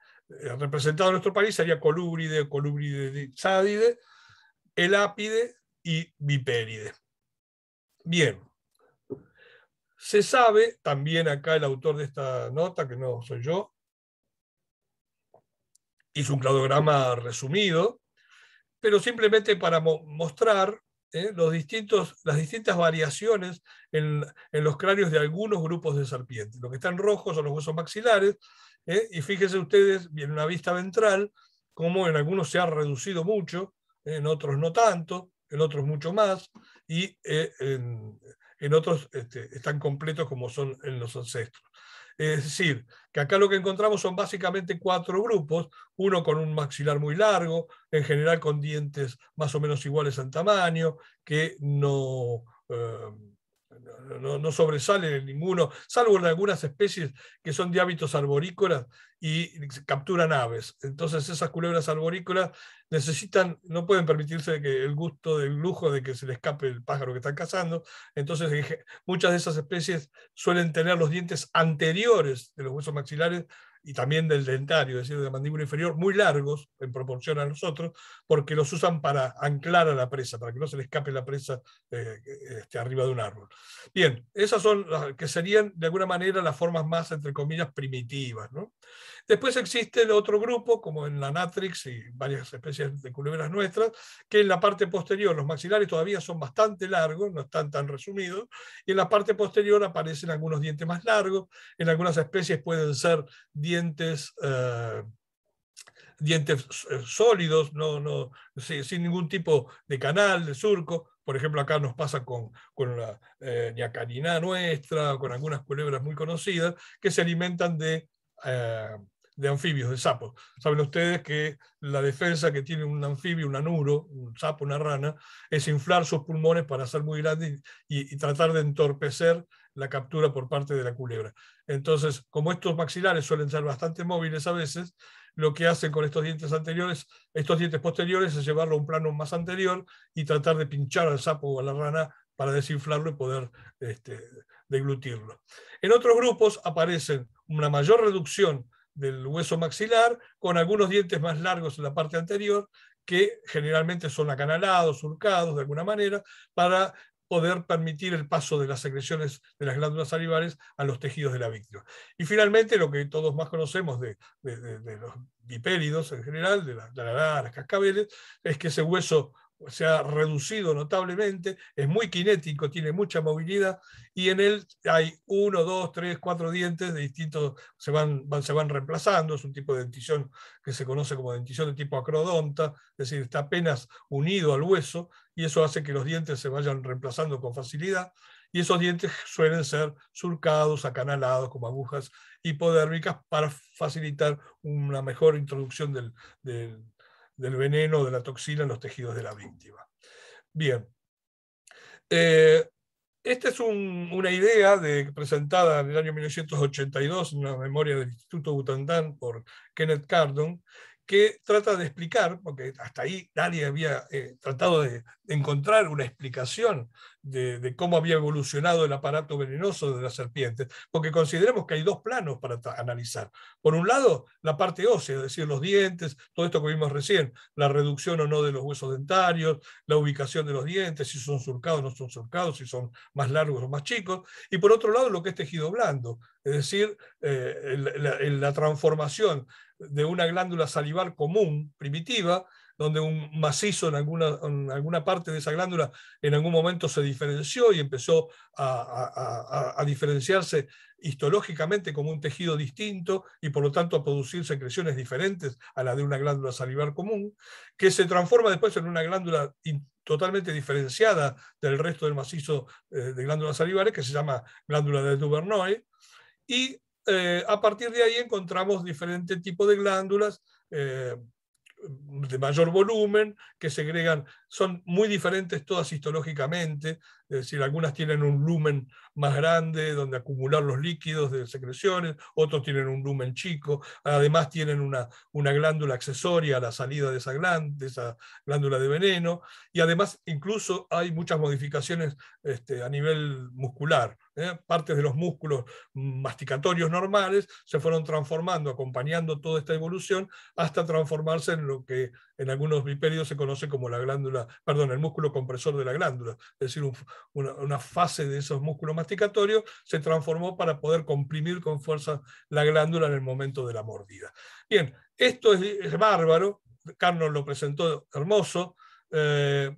representado en nuestro país sería colúbride, colúbride sádide, elápide y vipéride. Bien. Se sabe, también acá el autor de esta nota, que no soy yo, hizo un cladograma resumido, pero simplemente para mostrar ¿eh? las distintas variaciones en, los cráneos de algunos grupos de serpientes. Lo que están rojos son los huesos maxilares, ¿eh? y fíjense ustedes en una vista ventral, como en algunos se ha reducido mucho, en otros no tanto, en otros mucho más, y eh, en, otros este, están completos como son en los ancestros. Es decir, que acá lo que encontramos son básicamente cuatro grupos, uno con un maxilar muy largo, en general con dientes más o menos iguales en tamaño, que no... Eh, no, sobresalen en ninguno, salvo en algunas especies que son de hábitos arborícolas y capturan aves. Entonces esas culebras arborícolas necesitan, no pueden permitirse que el gusto del lujo de que se le escape el pájaro que están cazando. Entonces muchas de esas especies suelen tener los dientes anteriores de los huesos maxilares y también del dentario, es decir, de la mandíbula inferior, muy largos en proporción a los otros porque los usan para anclar a la presa, para que no se le escape la presa eh, este, arriba de un árbol. Bien, esas son las que serían de alguna manera las formas más, entre comillas, primitivas. Después existe el otro grupo, como en la Natrix y varias especies de culebras nuestras, que en la parte posterior, los maxilares todavía son bastante largos, no están tan resumidos, y en la parte posterior aparecen algunos dientes más largos, en algunas especies pueden ser dientes dientes, eh, dientes eh, sólidos, no, no, sin ningún tipo de canal, de surco. Por ejemplo, acá nos pasa con, con la eh, nuestra, con algunas culebras muy conocidas, que se alimentan de, eh, de anfibios, de sapos. Saben ustedes que la defensa que tiene un anfibio, un anuro, un sapo, una rana, es inflar sus pulmones para ser muy grandes y tratar de entorpecer la captura por parte de la culebra. Entonces, como estos maxilares suelen ser bastante móviles a veces, lo que hacen con estos dientes anteriores, estos dientes posteriores, es llevarlo a un plano más anterior y tratar de pinchar al sapo o a la rana para desinflarlo y poder este, deglutirlo. En otros grupos aparecen una mayor reducción del hueso maxilar con algunos dientes más largos en la parte anterior que generalmente son acanalados, surcados de alguna manera, para poder permitir el paso de las secreciones de las glándulas salivares a los tejidos de la víctima. Y finalmente, lo que todos más conocemos de, los bipéridos en general, de, las cascabeles, es que ese hueso se ha reducido notablemente, es muy kinético, tiene mucha movilidad y en él hay uno, dos, tres, cuatro dientes de distintos, se van, se van reemplazando, es un tipo de dentición que se conoce como dentición de tipo acrodonta, es decir, está apenas unido al hueso y eso hace que los dientes se vayan reemplazando con facilidad y esos dientes suelen ser surcados, acanalados como agujas hipodérmicas para facilitar una mejor introducción del, del del veneno, de la toxina en los tejidos de la víctima. Bien. Eh, esta es una idea presentada en el año 1982 en una memoria del Instituto Butandán por Kenneth Cardon, que trata de explicar, porque hasta ahí nadie había eh, tratado de, encontrar una explicación de, cómo había evolucionado el aparato venenoso de las serpientes, porque consideremos que hay dos planos para analizar. Por un lado, la parte ósea, es decir, los dientes, todo esto que vimos recién, la reducción o no de los huesos dentarios, la ubicación de los dientes, si son surcados o no son surcados, si son más largos o más chicos, y por otro lado, lo que es tejido blando, es decir, eh, la, la transformación de una glándula salivar común, primitiva, donde un macizo en alguna, alguna parte de esa glándula en algún momento se diferenció y empezó a, diferenciarse histológicamente como un tejido distinto y por lo tanto a producir secreciones diferentes a la de una glándula salivar común, que se transforma después en una glándula totalmente diferenciada del resto del macizo eh, de glándulas salivares, que se llama glándula de Duvernoy, y eh, a partir de ahí encontramos diferentes tipos de glándulas eh, de mayor volumen que segregan son muy diferentes todas histológicamente, es decir, algunas tienen un lumen más grande donde acumular los líquidos de secreciones, otros tienen un lumen chico, además tienen una, una glándula accesoria a la salida de esa, glándula, de esa glándula de veneno, y además incluso hay muchas modificaciones este, a nivel muscular. ¿eh? Partes de los músculos masticatorios normales se fueron transformando, acompañando toda esta evolución, hasta transformarse en lo que en algunos bipérdios se conoce como la glándula, perdón, el músculo compresor de la glándula, es decir, una, fase de esos músculos masticatorios se transformó para poder comprimir con fuerza la glándula en el momento de la mordida. Bien, esto es, bárbaro, Carlos lo presentó hermoso, eh,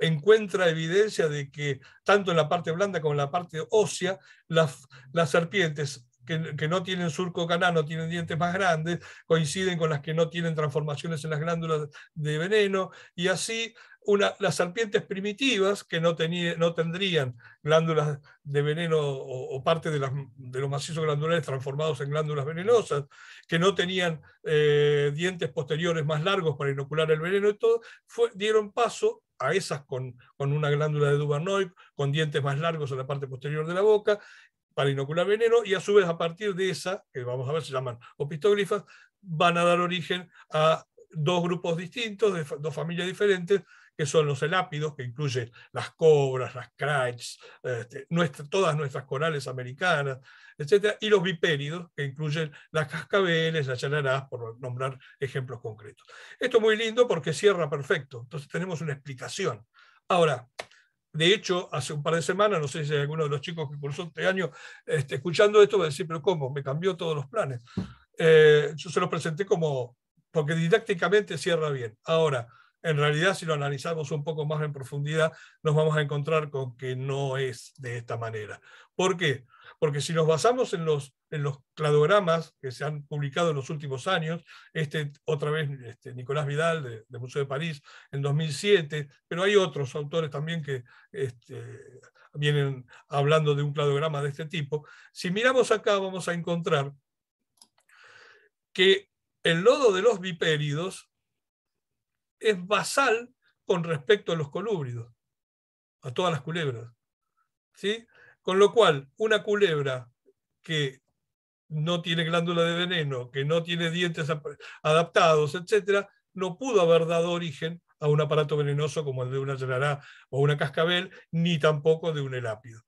encuentra evidencia de que tanto en la parte blanda como en la parte ósea, las serpientes que, no tienen surco canal, no tienen dientes más grandes, coinciden con las que no tienen transformaciones en las glándulas de veneno, y así las serpientes primitivas que no, no tendrían glándulas de veneno o, parte de, los macizos glandulares transformados en glándulas venenosas, que no tenían eh, dientes posteriores más largos para inocular el veneno y todo, dieron paso a esas con, con, una glándula de Duvernoy, con dientes más largos en la parte posterior de la boca, para inocular veneno y a su vez a partir de esa, que vamos a ver se llaman opistoglifas, van a dar origen a dos grupos distintos, de dos familias diferentes, que son los elápidos, que incluyen las cobras, las cracks este, todas nuestras corales americanas, etcétera, Y los bipéridos, que incluyen las cascabeles, las chanarás, por nombrar ejemplos concretos. Esto es muy lindo porque cierra perfecto. Entonces tenemos una explicación. Ahora, de hecho, hace un par de semanas, no sé si alguno de los chicos que cursó este año, este, escuchando esto, va a decir, pero ¿cómo? Me cambió todos los planes. Eh, yo se los presenté como, porque didácticamente cierra bien. Ahora, en realidad, si lo analizamos un poco más en profundidad, nos vamos a encontrar con que no es de esta manera. ¿Por qué? porque si nos basamos en los, cladogramas que se han publicado en los últimos años, este, otra vez este, Nicolás Vidal del de Museo de París en 2007, pero hay otros autores también que este, vienen hablando de un cladograma de este tipo, si miramos acá vamos a encontrar que el lodo de los bipéridos es basal con respecto a los colúbridos, a todas las culebras. ¿sí? Con lo cual, una culebra que no tiene glándula de veneno, que no tiene dientes adaptados, etc., no pudo haber dado origen a un aparato venenoso como el de una llenará o una cascabel, ni tampoco de un elápido.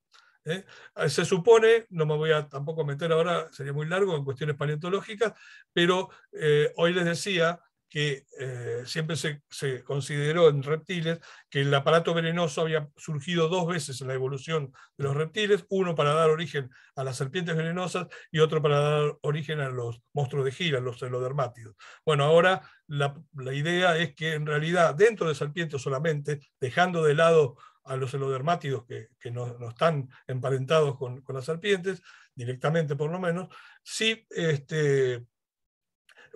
¿eh? Eh, se supone, no me voy a tampoco meter ahora, sería muy largo en cuestiones paleontológicas, pero eh, hoy les decía que eh, siempre se, consideró en reptiles que el aparato venenoso había surgido dos veces en la evolución de los reptiles, uno para dar origen a las serpientes venenosas y otro para dar origen a los monstruos de gira, los celodermátidos. Bueno, ahora la, idea es que en realidad dentro de serpientes solamente, dejando de lado a los celodermátidos que, que no, están emparentados con, las serpientes, directamente por lo menos, sí este,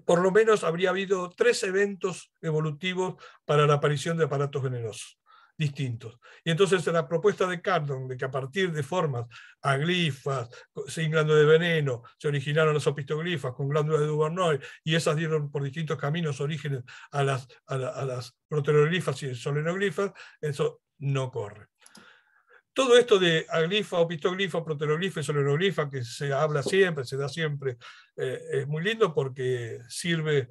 por lo menos habría habido tres eventos evolutivos para la aparición de aparatos venenosos distintos. Y entonces la propuesta de Cardon de que a partir de formas aglifas, sin glándula de veneno, se originaron las opistoglifas con glándulas de Duvernoy y esas dieron por distintos caminos orígenes a las, a, las proteroglifas y solenoglifas, eso no corre. Todo esto de aglifa, opistoglifa, proteroglifa y soleroglifa que se habla siempre, se da siempre, eh, es muy lindo porque sirve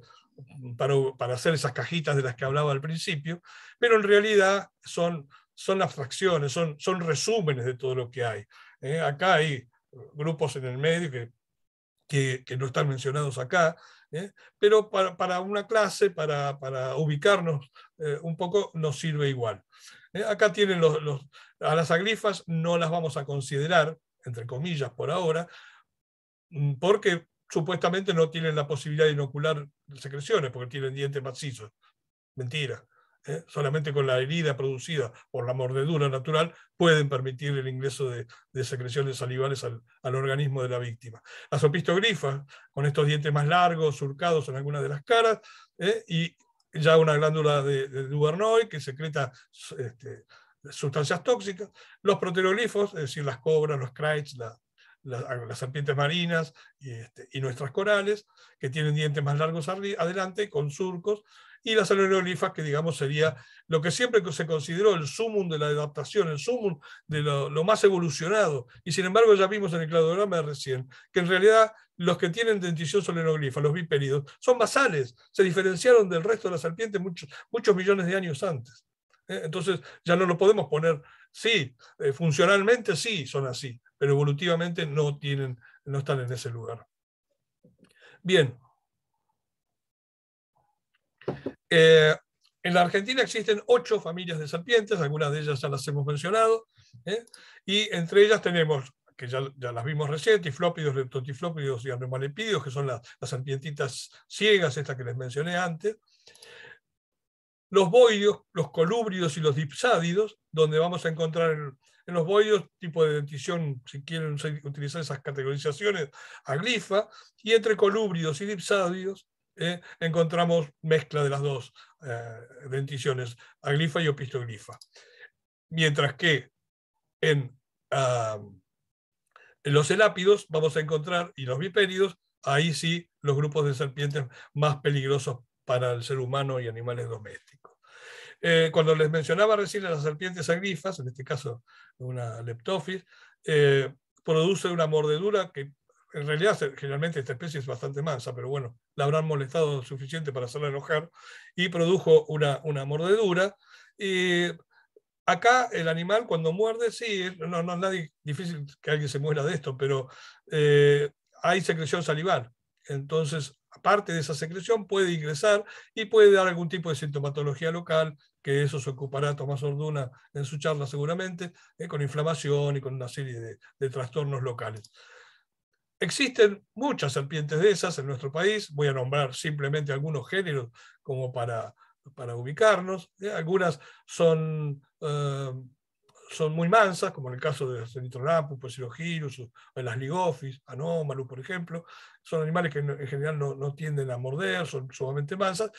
para, hacer esas cajitas de las que hablaba al principio, pero en realidad son, son fracciones, son, son resúmenes de todo lo que hay. ¿eh? acá hay grupos en el medio que, que, no están mencionados acá, ¿eh? pero para, una clase, para, ubicarnos un poco, nos sirve igual. Eh, acá tienen los, a las agrifas, no las vamos a considerar, entre comillas, por ahora, mm, porque supuestamente no tienen la posibilidad de inocular secreciones, porque tienen dientes macizos. Mentira. ¿eh? solamente con la herida producida por la mordedura natural pueden permitir el ingreso de, secreciones salivales al, organismo de la víctima. Las opistogrifas, con estos dientes más largos, surcados en algunas de las caras, ¿eh? y ya una glándula de, de Duvernoy que secreta este, sustancias tóxicas, los proteolifos es decir, las cobras, los crites, la, las, serpientes marinas este, y, nuestras corales, que tienen dientes más largos adelante, con surcos, y las solenoglifas, que digamos sería lo que siempre se consideró el sumum de la adaptación, el sumum de lo, más evolucionado. Y sin embargo, ya vimos en el cladograma de recién que en realidad los que tienen dentición solenoglifa, los biperidos, son basales, se diferenciaron del resto de las serpientes muchos, muchos millones de años antes. ¿eh? Entonces ya no lo podemos poner, sí, eh, funcionalmente sí son así, pero evolutivamente no, tienen, no están en ese lugar. Bien. Eh, en la Argentina existen ocho familias de serpientes, algunas de ellas ya las hemos mencionado, ¿eh? y entre ellas tenemos, que ya, las vimos recién, tiflópidos, leptotiflópidos y anomalepidos, que son las, las, serpientitas ciegas, estas que les mencioné antes, los boidios, los colúbridos y los dipsádidos, donde vamos a encontrar en los boidos, tipo de dentición, si quieren utilizar esas categorizaciones, aglifa, y entre colúbridos y dipsádidos eh, encontramos mezcla de las dos eh, denticiones, aglifa y opistoglifa. Mientras que en, los elápidos vamos a encontrar, y los bipéridos, ahí sí los grupos de serpientes más peligrosos para el ser humano y animales domésticos. Eh, cuando les mencionaba recién las serpientes agrifas, en este caso una leptofis, eh, produce una mordedura que en realidad generalmente esta especie es bastante mansa, pero bueno, la habrán molestado suficiente para hacerla enojar y produjo una, una mordedura. Y acá el animal cuando muerde, sí, no, es nadie, difícil que alguien se muera de esto, pero eh, hay secreción salival. Entonces, parte de esa secreción, puede ingresar y puede dar algún tipo de sintomatología local, que eso se ocupará Tomás Orduna en su charla seguramente, eh, con inflamación y con una serie de, trastornos locales. Existen muchas serpientes de esas en nuestro país, voy a nombrar simplemente algunos géneros como para para ubicarnos. Eh, algunas son eh, son muy mansas, como en el caso de Cenitronampus, Poecirogyrus, o en las Ligofis, Anomalus, por ejemplo. Son animales que en general no, no tienden a morder, son sumamente mansas.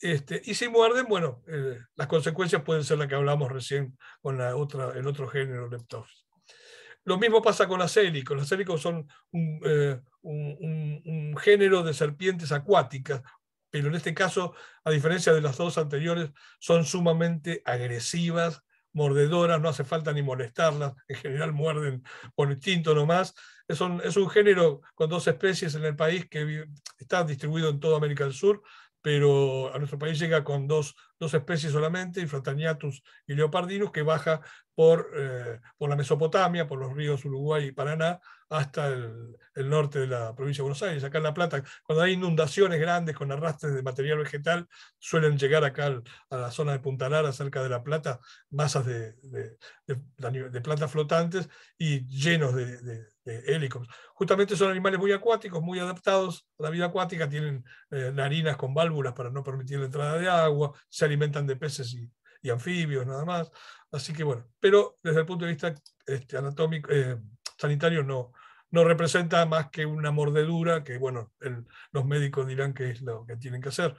Este, y si muerden, bueno, eh, las consecuencias pueden ser las que hablamos recién con la otra, el otro género, Leptophis. Lo mismo pasa con las hélicos. Las hélicos son un, eh, un, un, un, género de serpientes acuáticas, pero en este caso, a diferencia de las dos anteriores, son sumamente agresivas mordedoras, no hace falta ni molestarlas, en general muerden por instinto nomás. Es un, es un género con dos especies en el país que está distribuido en toda América del Sur, pero a nuestro país llega con dos dos especies solamente, Infrataniatus y Leopardinus, que baja por, eh, por la Mesopotamia, por los ríos Uruguay y Paraná, hasta el, norte de la provincia de Buenos Aires, acá en La Plata. Cuando hay inundaciones grandes con arrastres de material vegetal, suelen llegar acá a la zona de Punta cerca de La Plata, masas de, de, plantas flotantes y llenos de, hélicos. Justamente son animales muy acuáticos, muy adaptados a la vida acuática, tienen eh, narinas con válvulas para no permitir la entrada de agua, se alimentan de peces y, anfibios nada más. Así que bueno, pero desde el punto de vista este, anatómico, eh, sanitario no, no representa más que una mordedura que, bueno, los médicos dirán que es lo que tienen que hacer.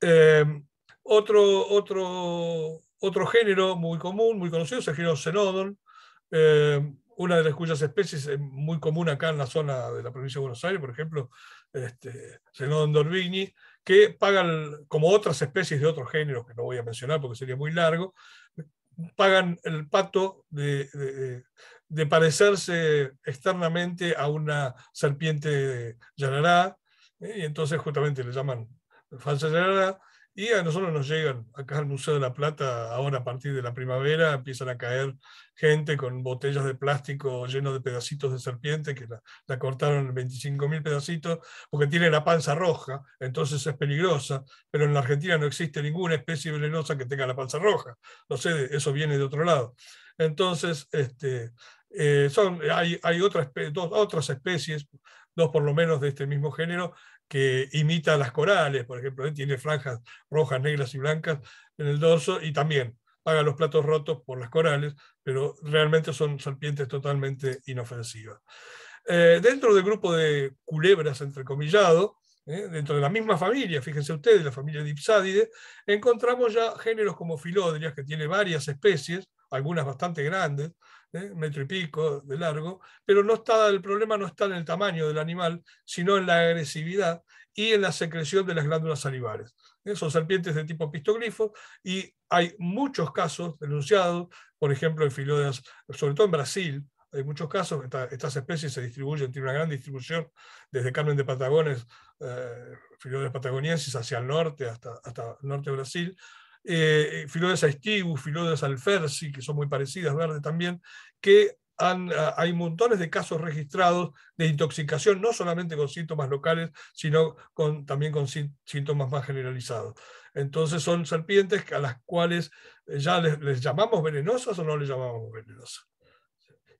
Em, otro, otro, otro género muy común, muy conocido, es el género Cenodon, em, una de las cuyas especies es muy común acá en la zona de la provincia de Buenos Aires, por ejemplo, este, Cenodon dorvigni, que pagan, como otras especies de otros géneros, que no voy a mencionar porque sería muy largo, pagan el pato de, parecerse externamente a una serpiente llanará, ¿eh? y entonces justamente le llaman falsa llanará, y a nosotros nos llegan acá al Museo de la Plata, ahora a partir de la primavera, empiezan a caer gente con botellas de plástico llenas de pedacitos de serpiente, que la, cortaron en 25.000 pedacitos, porque tiene la panza roja, entonces es peligrosa, pero en la Argentina no existe ninguna especie venenosa que tenga la panza roja. No sé, eso viene de otro lado. Entonces, este, eh, son, hay, otras especies, dos por lo menos de este mismo género, que imita a las corales, por ejemplo, ¿eh? tiene franjas rojas, negras y blancas en el dorso y también paga los platos rotos por las corales, pero realmente son serpientes totalmente inofensivas. Eh, dentro del grupo de culebras, entrecomillado, ¿eh? dentro de la misma familia, fíjense ustedes, la familia de encontramos ya géneros como Filodrias, que tiene varias especies, algunas bastante grandes, ¿eh? metro y pico de largo, pero no está, el problema no está en el tamaño del animal, sino en la agresividad y en la secreción de las glándulas salivares. ¿eh? Son serpientes de tipo pistoglifo y hay muchos casos denunciados, por ejemplo, en filodas, sobre todo en Brasil, hay muchos casos, estas especies se distribuyen, tienen una gran distribución desde Carmen de Patagones, eh, patagonienses hacia el norte, hasta, hasta el norte de Brasil, eh, Filodes Aestibu, Filodes Alfersi, que son muy parecidas, verde también, que ah, hay montones de casos registrados de intoxicación, no solamente con síntomas locales, sino también con síntomas más generalizados. Entonces son serpientes a las cuales eh, ya les, les llamamos venenosas o no les llamamos venenosas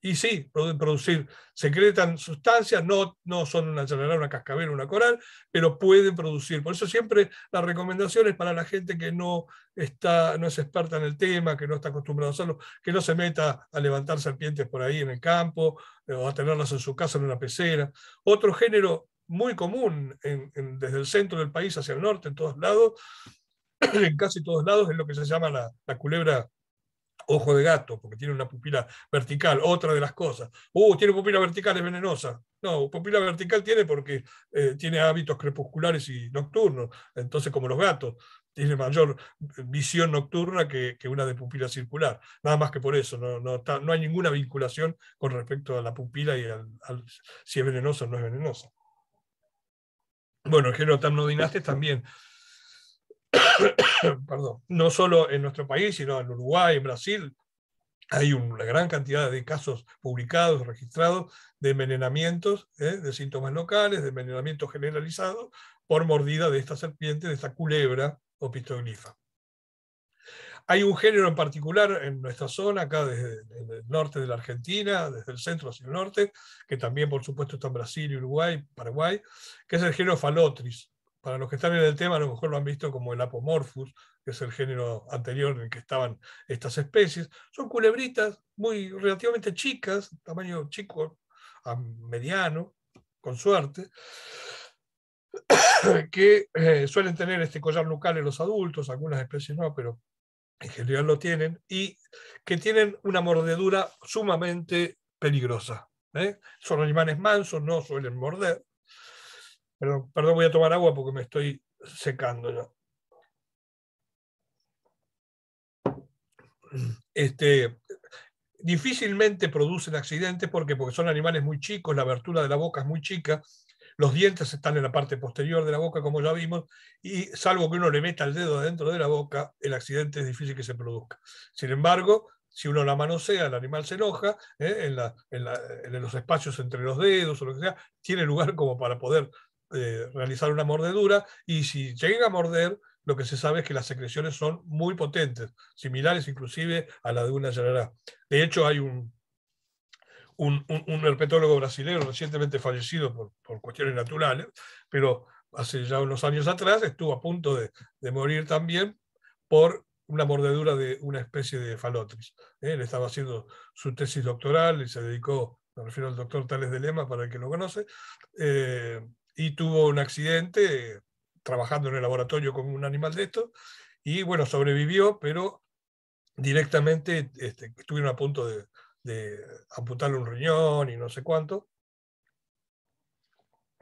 y sí, pueden producir, secretan sustancias, no, no son una general una cascabel, una coral, pero pueden producir. Por eso siempre las recomendaciones para la gente que no, está, no es experta en el tema, que no está acostumbrada a hacerlo, que no se meta a levantar serpientes por ahí en el campo eh, o a tenerlas en su casa en una pecera. Otro género muy común desde el centro del país hacia el norte, en todos lados, en casi todos lados, es lo que se llama la, la culebra Ojo de gato, porque tiene una pupila vertical, otra de las cosas. Uh, tiene pupila vertical, es venenosa. No, pupila vertical tiene porque eh, tiene hábitos crepusculares y nocturnos, entonces como los gatos, tiene mayor visión nocturna que, una de pupila circular, nada más que por eso, no, no, está, no hay ninguna vinculación con respecto a la pupila y si es venenosa o no es venenosa. Bueno, el género también perdón, no solo en nuestro país, sino en Uruguay, en Brasil, hay una gran cantidad de casos publicados, registrados, de envenenamientos, ¿eh? de síntomas locales, de envenenamiento generalizado por mordida de esta serpiente, de esta culebra o pistoglifa. Hay un género en particular en nuestra zona, acá desde el norte de la Argentina, desde el centro hacia el norte, que también por supuesto está en Brasil, Uruguay, Paraguay, que es el género Falotris, para los que están en el tema, a lo mejor lo han visto como el Apomorphus, que es el género anterior en el que estaban estas especies. Son culebritas muy relativamente chicas, tamaño chico a mediano, con suerte, que eh, suelen tener este collar nucal en los adultos, algunas especies no, pero en general lo tienen, y que tienen una mordedura sumamente peligrosa. ¿eh? Son animales mansos, no suelen morder, Perdón, voy a tomar agua porque me estoy secando ya. Este, difícilmente producen accidentes porque, porque son animales muy chicos, la abertura de la boca es muy chica, los dientes están en la parte posterior de la boca, como ya vimos, y salvo que uno le meta el dedo adentro de la boca, el accidente es difícil que se produzca. Sin embargo, si uno la manosea, el animal se enoja, ¿eh? en, en, los espacios entre los dedos o lo que sea, tiene lugar como para poder eh, realizar una mordedura y si llega a morder, lo que se sabe es que las secreciones son muy potentes, similares inclusive a la de una yarará. De hecho, hay un, un, herpetólogo brasileño recientemente fallecido por, por, cuestiones naturales, pero hace ya unos años atrás estuvo a punto de, morir también por una mordedura de una especie de falotris. Él ¿eh? estaba haciendo su tesis doctoral y se dedicó, me refiero al doctor Tales de Lema, para el que lo conoce, eh, y tuvo un accidente trabajando en el laboratorio con un animal de estos y bueno, sobrevivió, pero directamente este, estuvieron a punto de, amputarle un riñón y no sé cuánto.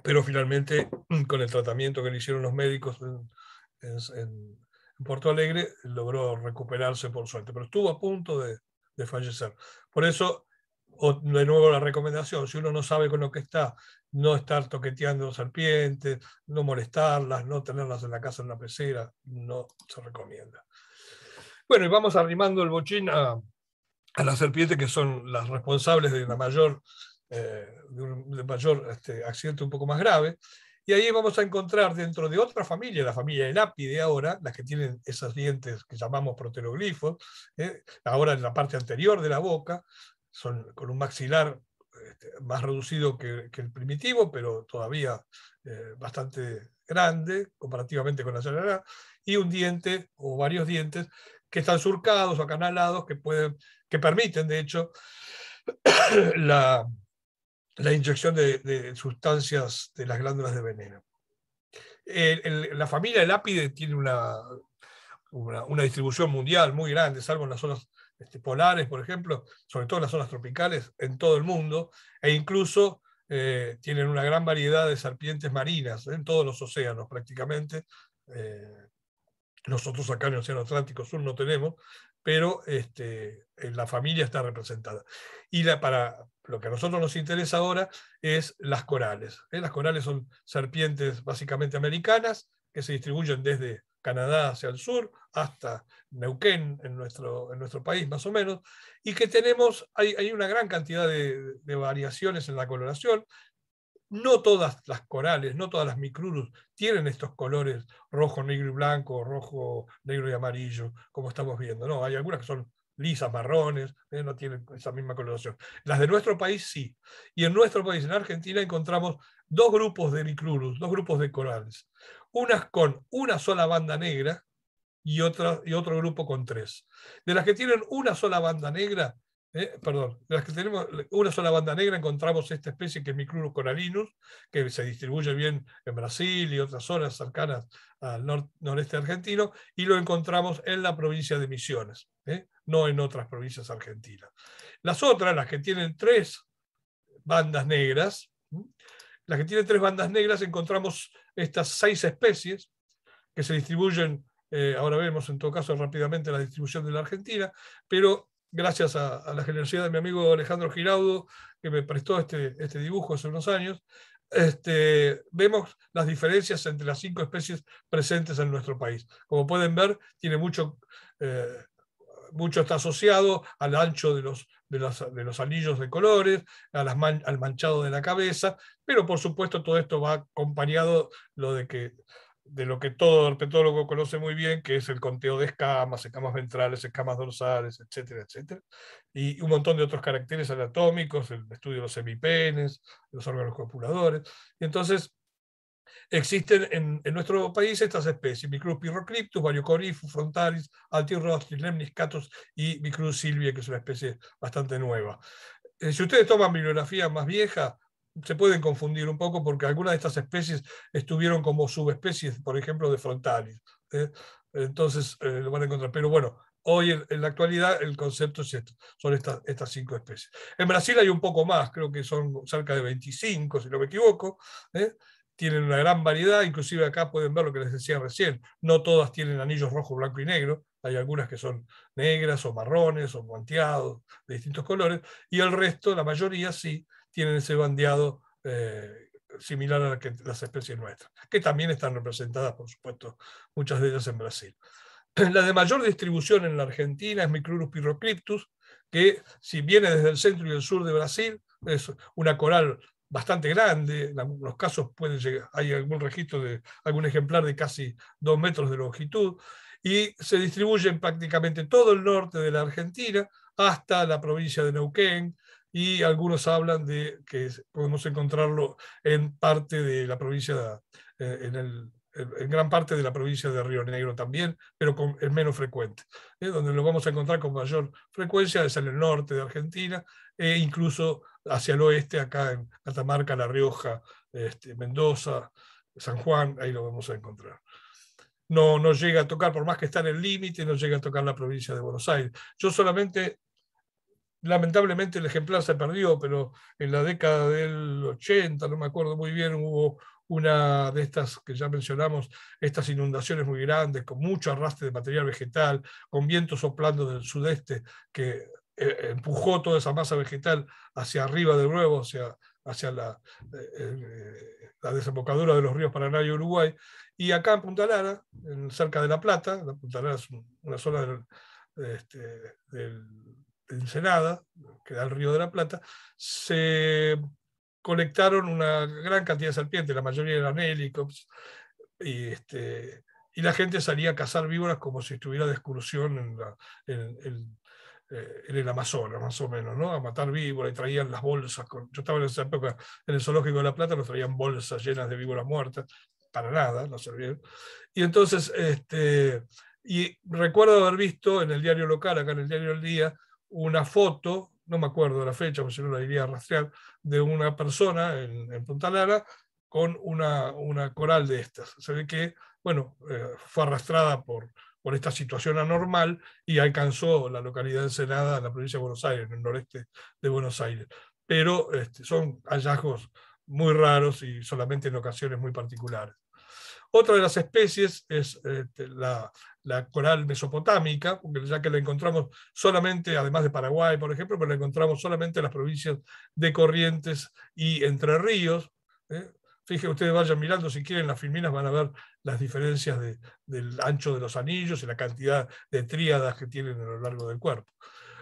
Pero finalmente, con el tratamiento que le hicieron los médicos en, puerto Porto Alegre, logró recuperarse por suerte, pero estuvo a punto de, de fallecer. Por eso de nuevo la recomendación, si uno no sabe con lo que está, no estar toqueteando serpientes, no molestarlas, no tenerlas en la casa en la pecera, no se recomienda. Bueno, y vamos arrimando el bochín a, las serpientes que son las responsables de mayor, eh, de un mayor este, accidente un poco más grave. Y ahí vamos a encontrar dentro de otra familia, la familia del ápide ahora, las que tienen esos dientes que llamamos proteroglifos, eh, ahora en la parte anterior de la boca, con un maxilar este, más reducido que, el primitivo, pero todavía eh, bastante grande comparativamente con la celular, y un diente o varios dientes que están surcados o acanalados, que, pueden, que permiten, de hecho, la, inyección de, sustancias de las glándulas de veneno. la familia de ápide tiene una, una, distribución mundial muy grande, salvo en las zonas este, polares, por ejemplo, sobre todo en las zonas tropicales, en todo el mundo, e incluso eh, tienen una gran variedad de serpientes marinas ¿eh? en todos los océanos prácticamente. Eh, nosotros acá en el Océano Atlántico Sur no tenemos, pero este, la familia está representada. Y la, para lo que a nosotros nos interesa ahora es las corales. Las corales son serpientes básicamente americanas que se distribuyen desde Canadá hacia el sur, hasta Neuquén, en nuestro, en nuestro país más o menos, y que tenemos, hay, una gran cantidad de, variaciones en la coloración. No todas las corales, no todas las micrurus tienen estos colores rojo, negro y blanco, rojo, negro y amarillo, como estamos viendo. No, hay algunas que son lisas, marrones, eh, no tienen esa misma coloración. Las de nuestro país sí. Y en nuestro país, en Argentina, encontramos dos grupos de Micrurus, dos grupos de corales, unas con una sola banda negra y, otra, y otro grupo con tres. De las que tienen una sola banda negra, eh, perdón, de las que tenemos una sola banda negra encontramos esta especie que es Micrurus coralinus, que se distribuye bien en Brasil y otras zonas cercanas al noreste argentino, y lo encontramos en la provincia de Misiones, eh, no en otras provincias argentinas. Las otras, las que tienen tres bandas negras, la que tiene tres bandas negras encontramos estas seis especies que se distribuyen, eh, ahora vemos en todo caso rápidamente la distribución de la Argentina, pero gracias a, la generosidad de mi amigo Alejandro Giraudo, que me prestó este, este dibujo hace unos años, este, vemos las diferencias entre las cinco especies presentes en nuestro país. Como pueden ver, tiene mucho eh, mucho está asociado al ancho de los, de anillos de colores, a las al manchado de la cabeza, pero por supuesto todo esto va acompañado lo de, que, de lo que todo herpetólogo conoce muy bien, que es el conteo de escamas, escamas ventrales, escamas dorsales, etcétera, etcétera, y un montón de otros caracteres anatómicos, el estudio de los semipenes, los órganos copuladores. Y entonces, Existen en, en nuestro país estas especies, Micrus pirrocryptus, frontalis, altirostris, lemnis y Micrus silvia, que es una especie bastante nueva. Eh, si ustedes toman bibliografía más vieja, se pueden confundir un poco porque algunas de estas especies estuvieron como subespecies, por ejemplo, de frontalis. ¿eh? Entonces eh, lo van a encontrar. Pero bueno, hoy en, la actualidad el concepto es esto, son estas, estas cinco especies. En Brasil hay un poco más, creo que son cerca de 25, si no me equivoco tienen una gran variedad, inclusive acá pueden ver lo que les decía recién, no todas tienen anillos rojo, blanco y negro, hay algunas que son negras o marrones o guanteados de distintos colores, y el resto, la mayoría sí, tienen ese bandeado eh, similar a las especies nuestras, que también están representadas, por supuesto, muchas de ellas en Brasil. La de mayor distribución en la Argentina es Micrurus pyrocryptus, que si viene desde el centro y el sur de Brasil, es una coral bastante grande, en algunos casos pueden llegar, hay algún registro de algún ejemplar de casi dos metros de longitud, y se distribuye en prácticamente todo el norte de la Argentina hasta la provincia de Neuquén, y algunos hablan de que podemos encontrarlo en parte de la provincia, eh, en, el, gran parte de la provincia de Río Negro también, pero con, es menos frecuente. ¿eh? Donde lo vamos a encontrar con mayor frecuencia es en el norte de Argentina e incluso hacia el oeste, acá en Catamarca, La Rioja, este, Mendoza, San Juan, ahí lo vamos a encontrar. No, no llega a tocar, por más que está en el límite, no llega a tocar la provincia de Buenos Aires. Yo solamente, lamentablemente el ejemplar se perdió, pero en la década del 80, no me acuerdo muy bien, hubo una de estas que ya mencionamos, estas inundaciones muy grandes, con mucho arrastre de material vegetal, con vientos soplando del sudeste que eh, empujó toda esa masa vegetal hacia arriba de nuevo, hacia, hacia la, eh, eh, la, desembocadura de los ríos Paraná y Uruguay. Y acá en Punta Lara, cerca de La Plata, la Punta Lara es una zona este, del, de Ensenada, que da el río de La Plata, se conectaron una gran cantidad de serpientes, la mayoría eran helicops, y, este, y la gente salía a cazar víboras como si estuviera de excursión en, la, en eh, el Amazonas, más o menos, ¿no? A matar víboras y traían las bolsas. yo estaba en esa época en el zoológico de La Plata, nos traían bolsas llenas de víboras muertas, para nada, no servían. Y entonces, este, y recuerdo haber visto en el diario local, acá en el diario El Día, una foto, no me acuerdo de la fecha, porque si no la iría a rastrear, de una persona en, Punta Lara con una, una coral de estas. Se ve que, bueno, eh, fue arrastrada por, por esta situación anormal y alcanzó la localidad de Ensenada, en la provincia de Buenos Aires, en el noreste de Buenos Aires. Pero este, son hallazgos muy raros y solamente en ocasiones muy particulares. Otra de las especies es este, la, coral mesopotámica, ya que la encontramos solamente, además de Paraguay, por ejemplo, pero pues la encontramos solamente en las provincias de Corrientes y Entre Ríos, ¿eh? Fíjense, ustedes vayan mirando, si quieren, las filminas van a ver las diferencias del ancho de los anillos y la cantidad de tríadas que tienen a lo largo del cuerpo.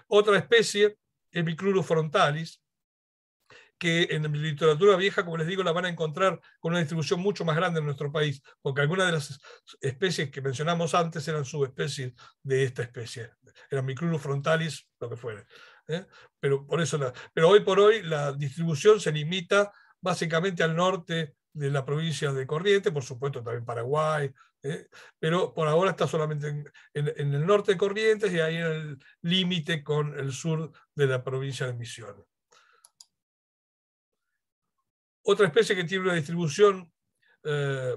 Otra especie es Micrurus frontalis, que en la literatura vieja, como les digo, la van a encontrar con una distribución mucho más grande en nuestro país, porque algunas de las especies que mencionamos antes eran subespecies de esta especie, Era Micrurus frontalis, lo que fuera. ¿eh? Pero, por eso pero hoy por hoy la distribución se limita básicamente al norte de la provincia de Corrientes, por supuesto también Paraguay, eh, pero por ahora está solamente en, el norte de Corrientes y ahí en el límite con el sur de la provincia de Misiones. Otra especie que tiene una distribución eh,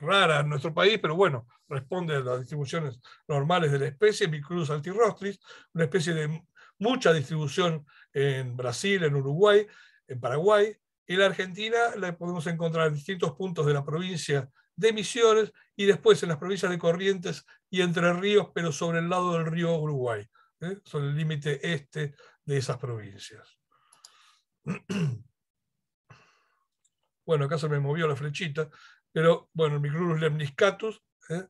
rara en nuestro país, pero bueno, responde a las distribuciones normales de la especie, Micrus altirostris, una especie de mucha distribución en Brasil, en Uruguay, en Paraguay, y la Argentina la podemos encontrar en distintos puntos de la provincia de Misiones y después en las provincias de Corrientes y Entre Ríos, pero sobre el lado del río Uruguay, ¿eh? sobre el límite este de esas provincias. Bueno, acá se me movió la flechita, pero bueno, el Micrurus lemniscatus ¿eh?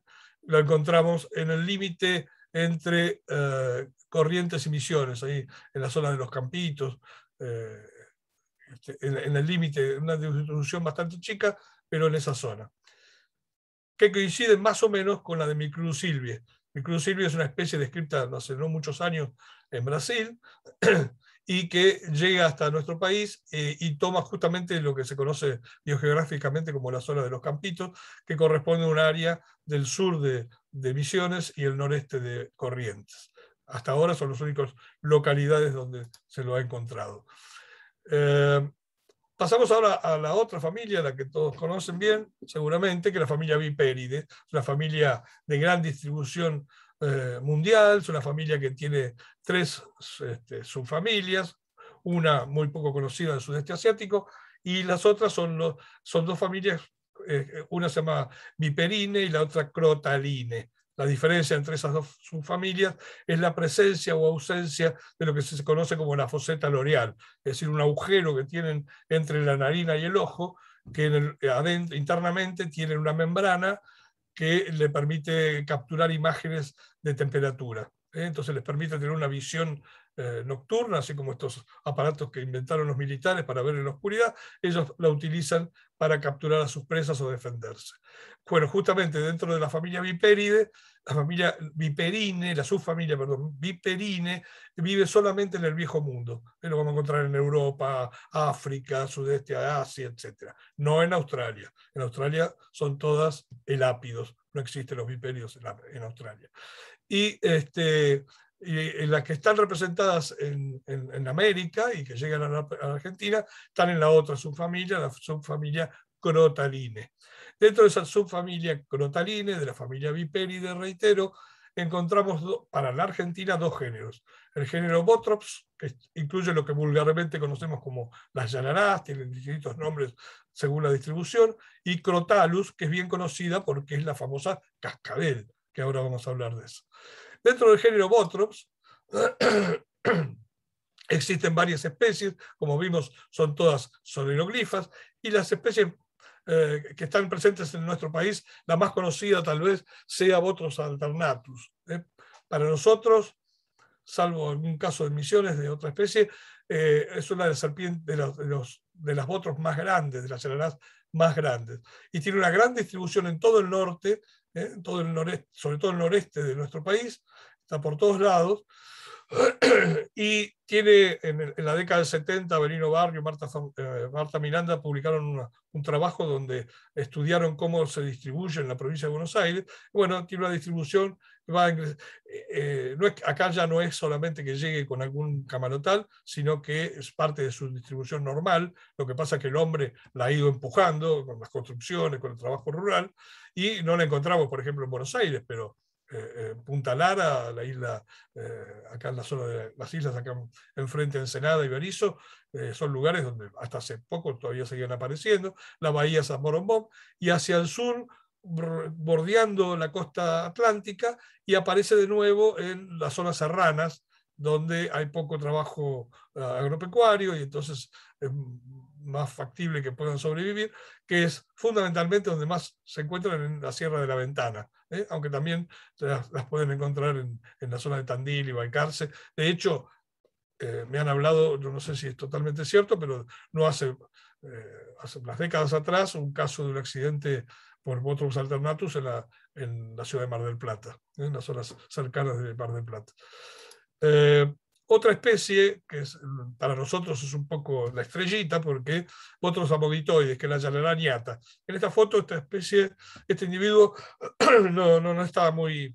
la encontramos en el límite entre eh, Corrientes y Misiones, ahí en la zona de los Campitos, eh, este, en, el límite, una distribución bastante chica, pero en esa zona, que coincide más o menos con la de Micru silvia. Micru silvia es una especie descrita hace no muchos años en Brasil, y que llega hasta nuestro país eh, y toma justamente lo que se conoce biogeográficamente como la zona de los Campitos, que corresponde a un área del sur de, Misiones y el noreste de Corrientes. Hasta ahora son las únicas localidades donde se lo ha encontrado. Eh, pasamos ahora a la otra familia, la que todos conocen bien, seguramente, que es la familia Viperide, la familia de gran distribución eh, mundial, es una familia que tiene tres este, subfamilias, una muy poco conocida del sudeste asiático, y las otras son, los, son dos familias, eh, una se llama Viperine y la otra Crotaline. La diferencia entre esas dos subfamilias es la presencia o ausencia de lo que se conoce como la foseta loreal, es decir, un agujero que tienen entre la narina y el ojo, que internamente tienen una membrana que le permite capturar imágenes de temperatura. ¿eh? Entonces les permite tener una visión eh, nocturna, así como estos aparatos que inventaron los militares para ver en la oscuridad, ellos la utilizan para capturar a sus presas o defenderse. Bueno, justamente dentro de la familia viperide, la familia viperine, la subfamilia, perdón, viperine, vive solamente en el viejo mundo. Lo vamos a encontrar en Europa, África, sudeste Asia, etc. No en Australia. En Australia son todas elápidos, no existen los viperidos en, en Australia. Y este, y, las que están representadas en, América y que llegan a la, Argentina están en la otra subfamilia, la subfamilia Crotaline. Dentro de esa subfamilia Crotaline, de la familia Viperide, reitero, encontramos para la Argentina dos géneros. El género Botrops, que incluye lo que vulgarmente conocemos como las llanarás, tienen distintos nombres según la distribución, y Crotalus, que es bien conocida porque es la famosa cascabel, que ahora vamos a hablar de eso. Dentro del género Botrops existen varias especies, como vimos son todas soleroglifas, y las especies eh, que están presentes en nuestro país, la más conocida tal vez sea Botros alternatus. ¿eh? Para nosotros, salvo un caso de misiones de otra especie, eh, es una de las serpientes, de, las botrops más grandes, de las aranas más grandes. Y tiene una gran distribución en todo el norte ¿eh? sobre todo el noreste de nuestro país, está por todos lados. y tiene en, la década del 70, Avelino Barrio, Marta, eh, Marta Miranda publicaron un trabajo donde estudiaron cómo se distribuye en la provincia de Buenos Aires. Bueno, tiene una distribución, va eh, eh, no es, acá ya no es solamente que llegue con algún camarotal, sino que es parte de su distribución normal. Lo que pasa es que el hombre la ha ido empujando con las construcciones, con el trabajo rural, y no la encontramos, por ejemplo, en Buenos Aires, pero eh, eh, Punta Lara, la isla, eh, acá en la zona de las islas, acá enfrente de Ensenada y Berizo, son lugares donde hasta hace poco todavía seguían apareciendo, la bahía San Morombón, y hacia el sur, bordeando la costa atlántica, y aparece de nuevo en las zonas serranas, donde hay poco trabajo agropecuario y entonces es más factible que puedan sobrevivir, que es fundamentalmente donde más se encuentran en la Sierra de la Ventana, ¿eh? aunque también las, pueden encontrar en, la zona de Tandil y Balcarce. De hecho, eh, me han hablado, yo no sé si es totalmente cierto, pero no hace, eh, hace unas décadas atrás, un caso de un accidente por motos Alternatus en la, ciudad de Mar del Plata, en las zonas cercanas de Mar del Plata. Otra especie, que mm, para nosotros es un poco la estrellita, porque otros amogitoides, que es la yata. En esta foto, esta especie, este individuo no, no, está muy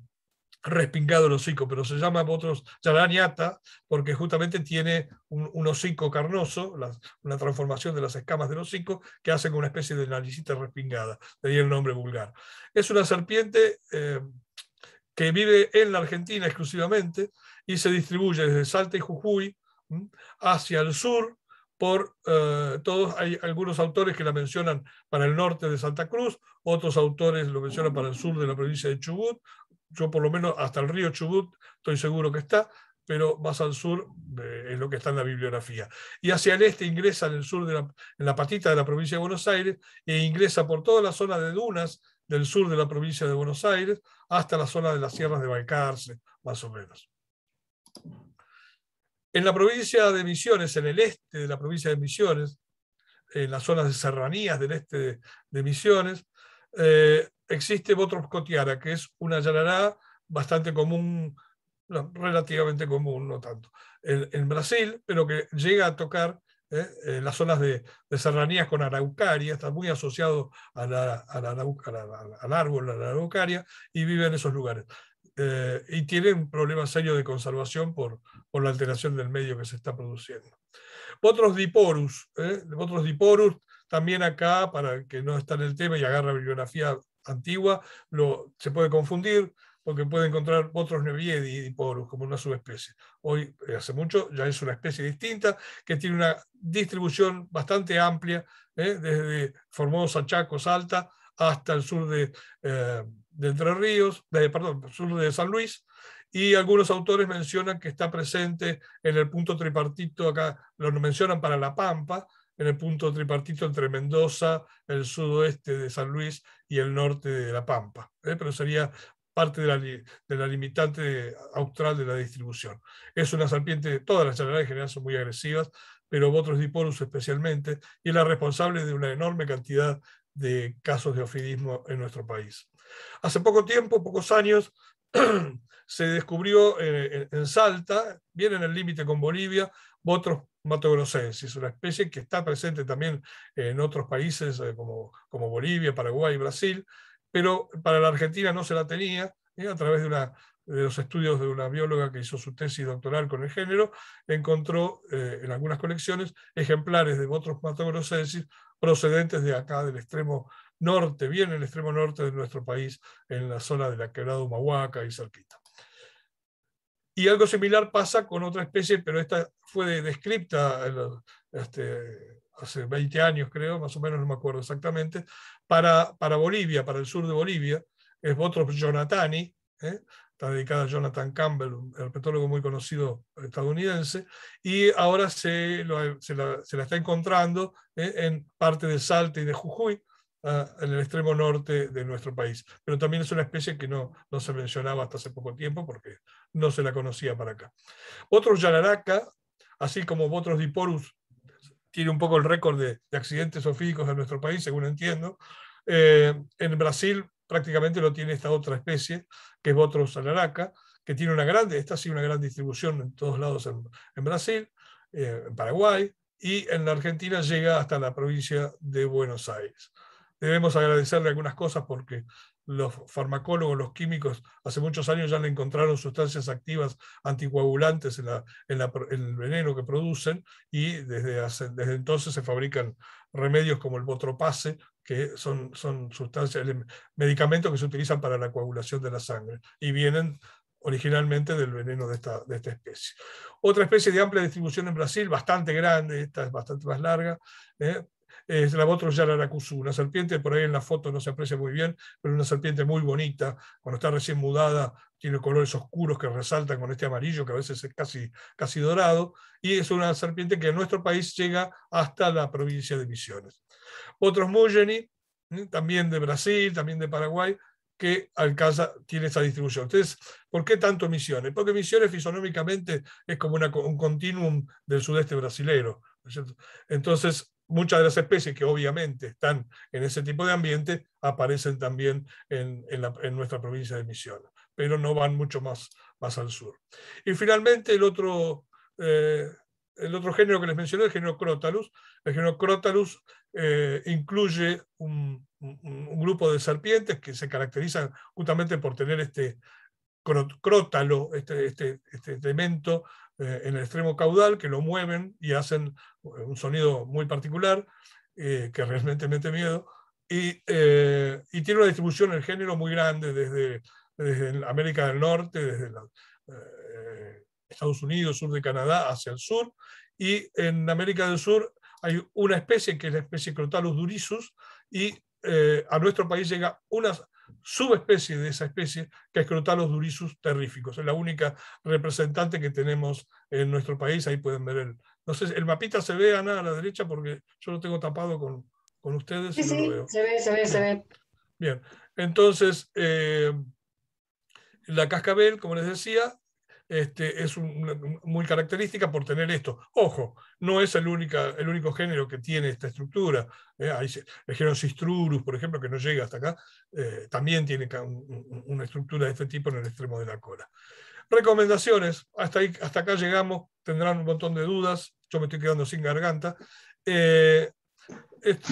respingado el hocico, pero se llama otros yalaniata porque justamente tiene un, hocico carnoso, una transformación de las escamas del hocico que hacen una especie de naricita respingada, de ahí el nombre vulgar. Es una serpiente eh, que vive en la Argentina exclusivamente, y se distribuye desde Salta y Jujuy hacia el sur por eh, todos, hay algunos autores que la mencionan para el norte de Santa Cruz, otros autores lo mencionan para el sur de la provincia de Chubut, yo por lo menos hasta el río Chubut estoy seguro que está, pero más al sur eh, es lo que está en la bibliografía. Y hacia el este ingresa en el sur de la, en la patita de la provincia de Buenos Aires e ingresa por toda la zona de dunas del sur de la provincia de Buenos Aires hasta la zona de las sierras de Balcarce, más o menos. En la provincia de Misiones, en el este de la provincia de Misiones, en las zonas de serranías del este de, Misiones, eh, existe otro que es una yarará bastante común, relativamente común, no tanto, en, Brasil, pero que llega a tocar eh, eh, las zonas de, serranías con araucaria, está muy asociado al árbol, a la araucaria, y vive en esos lugares. Eh, y tienen un problema serio de conservación por, por, la alteración del medio que se está produciendo. Otros diporus, eh, otros diporus, también acá, para que no está en el tema y agarra bibliografía antigua, lo, se puede confundir porque puede encontrar otros Neviedi diporus como una subespecie. Hoy, eh, hace mucho, ya es una especie distinta que tiene una distribución bastante amplia, ¿eh? desde Formosa, Chaco, Salta, hasta el sur de de Entre Ríos, de, perdón, sur de San Luis, y algunos autores mencionan que está presente en el punto tripartito, acá lo mencionan para La Pampa, en el punto tripartito entre Mendoza, el sudoeste de San Luis y el norte de La Pampa, ¿eh? pero sería parte de la, limitante austral de la distribución. Es una serpiente, todas las generalidades en general son muy agresivas, pero Botros diporus especialmente, y es la responsable de una enorme cantidad de casos de ofidismo en nuestro país. Hace poco tiempo, pocos años, se descubrió eh, en, Salta, bien en el límite con Bolivia, Botros matogrossensis, una especie que está presente también en otros países eh, como, Bolivia, Paraguay, y Brasil, pero para la Argentina no se la tenía, eh, a través de, los estudios de una bióloga que hizo su tesis doctoral con el género, encontró en algunas colecciones ejemplares de Botros matogrossensis procedentes de acá, del extremo norte, bien en el extremo norte de nuestro país, en la zona de la quebrada Humahuaca y cerquita. Y algo similar pasa con otra especie, pero esta fue descripta eh, este, hace 20 años, creo, más o menos, no me acuerdo exactamente, para, para Bolivia, para el sur de Bolivia, es otro Jonathani, ¿eh? está dedicada a Jonathan Campbell, el herpetólogo muy conocido estadounidense, y ahora se, se, la, está encontrando ¿eh? en parte de Salta y de Jujuy, Ah, en el extremo norte de nuestro país. Pero también es una especie que no, no se mencionaba hasta hace poco tiempo porque no se la conocía para acá. Otro Yararaca, así como otros Diporus, tiene un poco el récord de, de accidentes ofídicos en nuestro país, según entiendo. Eh, en Brasil prácticamente lo tiene esta otra especie, que es Botros alaraca, que tiene una grande, sí, una gran distribución en todos lados en, Brasil, eh, en Paraguay, y en la Argentina llega hasta la provincia de Buenos Aires debemos agradecerle algunas cosas porque los farmacólogos, los químicos, hace muchos años ya le encontraron sustancias activas anticoagulantes en, la, el veneno que producen y desde, desde entonces se fabrican remedios como el botropase, que son, son sustancias, medicamentos que se utilizan para la coagulación de la sangre y vienen originalmente del veneno de esta, de esta, especie. Otra especie de amplia distribución en Brasil, bastante grande, esta es bastante más larga, ¿eh? Eh, es la la Yararacuzú, una serpiente, por ahí en la foto no se aprecia muy bien, pero una serpiente muy bonita, cuando está recién mudada, tiene colores oscuros que resaltan con este amarillo que a veces es casi, casi dorado, y es una serpiente que en nuestro país llega hasta la provincia de Misiones. Otros Mugeni, también de Brasil, también de Paraguay, que alcanza, tiene esa distribución. Entonces, ¿por qué tanto Misiones? Porque Misiones fisonómicamente es como un continuum del sudeste brasilero. Entonces, muchas de las especies que obviamente están en ese tipo de ambiente aparecen también en, nuestra provincia de Misiones, pero no van mucho más, al sur. Y finalmente el otro, eh, el otro género que les mencioné, el género Crotalus. El género Crotalus eh, incluye un, grupo de serpientes que se caracterizan justamente por tener este crótalo, este, este, este elemento eh, en el extremo caudal que lo mueven y hacen eh, un sonido muy particular eh, que realmente mete miedo. Y, tiene una distribución en género muy grande desde, América del Norte, desde Estados Unidos, sur de Canadá, hacia el sur. Y en América del Sur hay una especie que es la especie Crotalus durisus y a nuestro país llega unas subespecie de esa especie, que es los durisus terríficos. Es la única representante que tenemos en nuestro país. Ahí pueden ver el. No el mapita se ve, Ana, a la derecha, porque yo lo tengo tapado con, ustedes. Sí, sí, se ve, se ve, Bien. se ve. Bien, entonces, eh, la cascabel, como les decía, este, es muy característica por tener esto. Ojo, no es el, única, el único género que tiene esta estructura. ¿eh? hay, el género Cistrurus, por ejemplo, que no llega hasta acá, eh, también tiene una estructura de este tipo en el extremo de la cola. Recomendaciones, hasta, ahí, hasta acá llegamos, tendrán un montón de dudas, yo me estoy quedando sin garganta. Eh,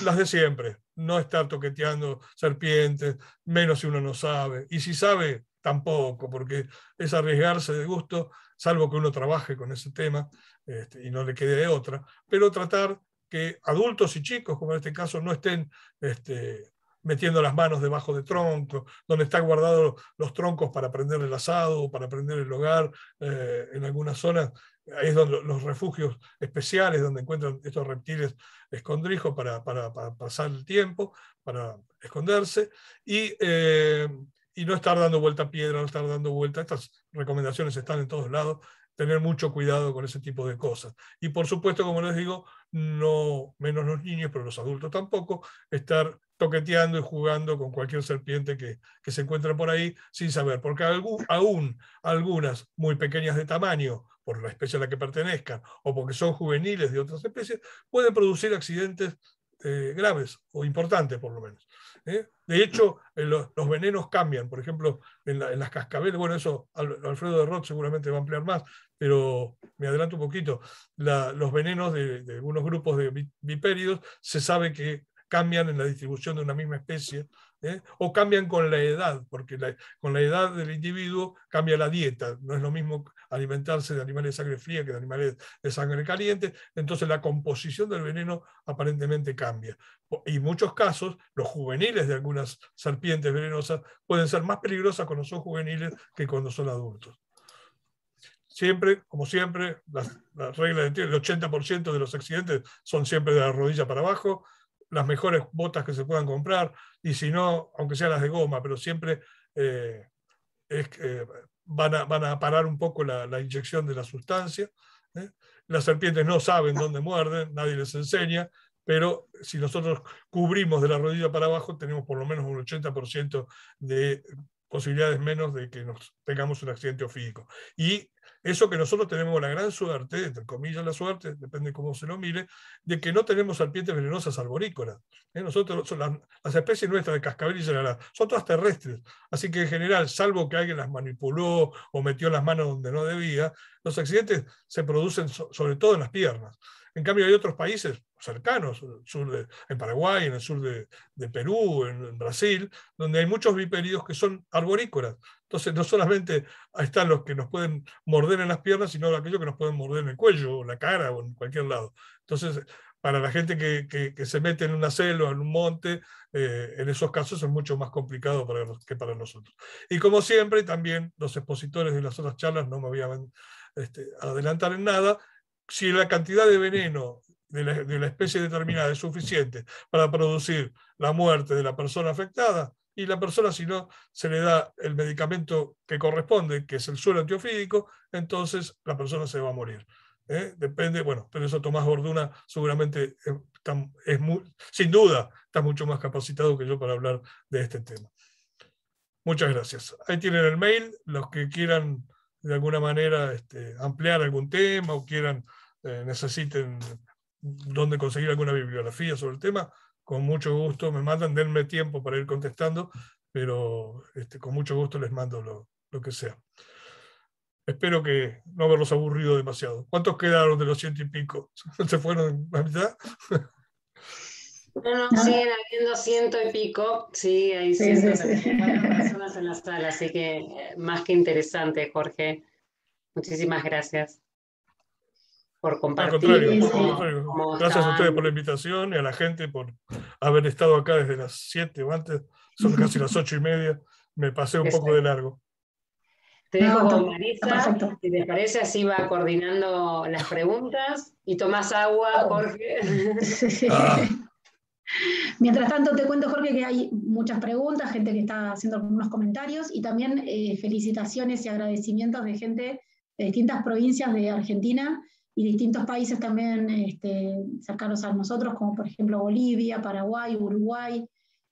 las de siempre, no estar toqueteando serpientes, menos si uno no sabe. Y si sabe, tampoco, porque es arriesgarse de gusto, salvo que uno trabaje con ese tema este, y no le quede otra, pero tratar que adultos y chicos, como en este caso, no estén este, metiendo las manos debajo de troncos, donde están guardados los troncos para prender el asado, para prender el hogar, eh, en algunas zonas, ahí es donde los refugios especiales, donde encuentran estos reptiles escondrijos para, pasar el tiempo, para esconderse, y eh, y no estar dando vuelta a piedra, no estar dando vuelta. Estas recomendaciones están en todos lados, tener mucho cuidado con ese tipo de cosas. Y por supuesto, como les digo, no menos los niños, pero los adultos tampoco, estar toqueteando y jugando con cualquier serpiente que, se encuentra por ahí sin saber, porque aún algunas muy pequeñas de tamaño, por la especie a la que pertenezcan o porque son juveniles de otras especies, pueden producir accidentes eh, graves o importantes por lo menos. ¿eh? De hecho, eh, los, venenos cambian, por ejemplo, en, las cascabeles, bueno, eso Alfredo de Roth seguramente va a ampliar más, pero me adelanto un poquito, los venenos de, de, algunos grupos de vipéridos se sabe que cambian en la distribución de una misma especie ¿eh? o cambian con la edad, porque con la edad del individuo cambia la dieta, no es lo mismo alimentarse de animales de sangre fría que de animales de sangre caliente, entonces la composición del veneno aparentemente cambia. Y en muchos casos, los juveniles de algunas serpientes venenosas pueden ser más peligrosas cuando son juveniles que cuando son adultos siempre, como siempre, las, las reglas del 80% de los accidentes son siempre de la rodilla para abajo, las mejores botas que se puedan comprar y si no, aunque sean las de goma, pero siempre eh, es, eh, van, a, parar un poco la, inyección de la sustancia. ¿eh? Las serpientes no saben dónde muerden, nadie les enseña, pero si nosotros cubrimos de la rodilla para abajo, tenemos por lo menos un 80% de posibilidades menos de que nos tengamos un accidente ofídico. Y eso que nosotros tenemos la gran suerte, entre comillas la suerte, depende cómo se lo mire, de que no tenemos serpientes venenosas arborícolas. ¿eh? Nosotros, son las, especies nuestras de cascabel y son todas terrestres. Así que en general, salvo que alguien las manipuló o metió las manos donde no debía, los accidentes se producen sobre todo en las piernas. En cambio, hay otros países cercanos, en, sur Paraguay, en el sur de, Perú, en, Brasil, donde hay muchos viperidos que son arborícolas. Entonces, no solamente están los que nos pueden morder en las piernas, sino aquellos que nos pueden morder en el cuello, o la cara, o en cualquier lado. Entonces, para la gente que, que, se mete en una selva, en un monte, eh, en esos casos es mucho más complicado para que para nosotros. Y como siempre, también los expositores de las otras charlas no me habían a este, adelantar en nada. Si la cantidad de veneno de la especie determinada es suficiente para producir la muerte de la persona afectada, y la persona si no se le da el medicamento que corresponde, que es el suelo antiofídico, entonces la persona se va a morir. ¿eh? Depende, bueno, pero eso Tomás Gorduna seguramente eh, es, muy, sin duda está mucho más capacitado que yo para hablar de este tema. Muchas gracias. Ahí tienen el mail, los que quieran de alguna manera este, ampliar algún tema o quieran, eh, necesiten dónde conseguir alguna bibliografía sobre el tema, con mucho gusto. Me mandan, denme tiempo para ir contestando, pero este, con mucho gusto les mando lo, que sea. Espero que no haberlos aburrido demasiado. ¿Cuántos quedaron de los ciento y pico? ¿Se fueron a mitad? No, no, siguen habiendo ciento y pico, sí, hay cientos ciento personas en la sala, así que eh, más que interesante, Jorge. Muchísimas gracias por compartir. gracias a ustedes por la invitación y a la gente por haber estado acá desde las 7 o antes, son casi las 8 y media, me pasé un poco de largo. Te dejo con Marisa, si te parece, así va coordinando las preguntas y tomás agua, oh. Jorge. Ah. Mientras tanto, te cuento, Jorge, que hay muchas preguntas, gente que está haciendo algunos comentarios y también eh, felicitaciones y agradecimientos de gente de distintas provincias de Argentina y distintos países también este, cercanos a nosotros, como por ejemplo Bolivia, Paraguay, Uruguay.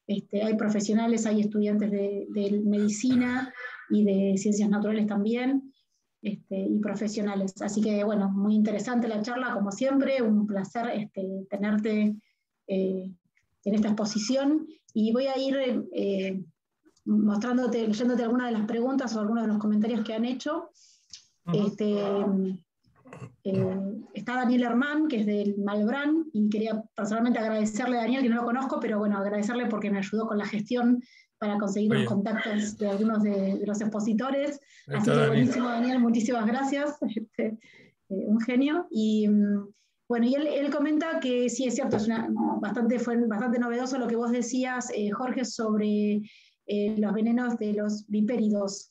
Este, hay profesionales, hay estudiantes de, medicina y de ciencias naturales también, este, y profesionales. Así que bueno, muy interesante la charla, como siempre, un placer este, tenerte eh, en esta exposición. Y voy a ir eh, mostrándote, leyéndote algunas de las preguntas o algunos de los comentarios que han hecho. Este, eh, está Daniel Hermán, que es del Malbrán, y quería personalmente agradecerle a Daniel, que no lo conozco, pero bueno, agradecerle porque me ayudó con la gestión para conseguir los contactos de algunos de, los expositores. Así que Daniel. muchísimas gracias. Este, eh, un genio. Y mm, bueno, y él, comenta que sí es cierto, es bastante, fue bastante novedoso lo que vos decías, eh, Jorge, sobre los venenos de los viperidos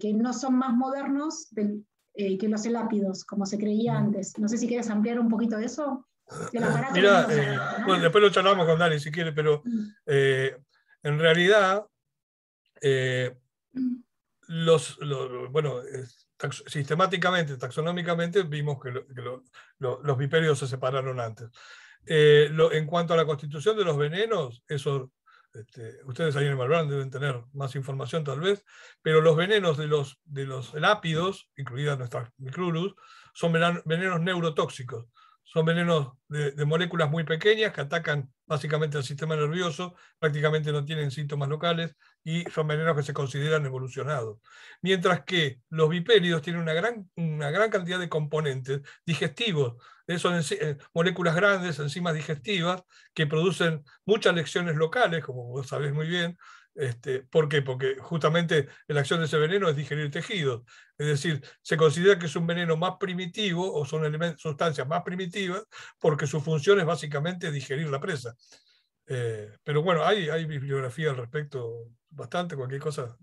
que no son más modernos del, eh, que los elápidos, como se creía antes. No sé si quieres ampliar un poquito de eso. Ah, Mira, eh, después lo charlamos con Dani si quiere, pero mm. eh, en realidad mm. los, bueno, sistemáticamente, taxonómicamente, vimos que, los viperios se separaron antes. en cuanto a la constitución de los venenos, eso este, ustedes ahí en Malbrán deben tener más información tal vez, pero los venenos de los, de los lápidos, incluida nuestra micrulus, son venenos neurotóxicos. Son venenos de, moléculas muy pequeñas que atacan básicamente al sistema nervioso, prácticamente no tienen síntomas locales y son venenos que se consideran evolucionados. Mientras que los bipéridos tienen una gran, una gran cantidad de componentes digestivos, son eh, moléculas grandes, enzimas digestivas, que producen muchas lecciones locales, como vos sabés muy bien. Este, ¿Por qué? Porque justamente la acción de ese veneno es digerir tejidos. Es decir, se considera que es un veneno más primitivo o son sustancias más primitivas porque su función es básicamente digerir la presa. Eh, pero bueno, hay, hay bibliografía al respecto bastante, cualquier cosa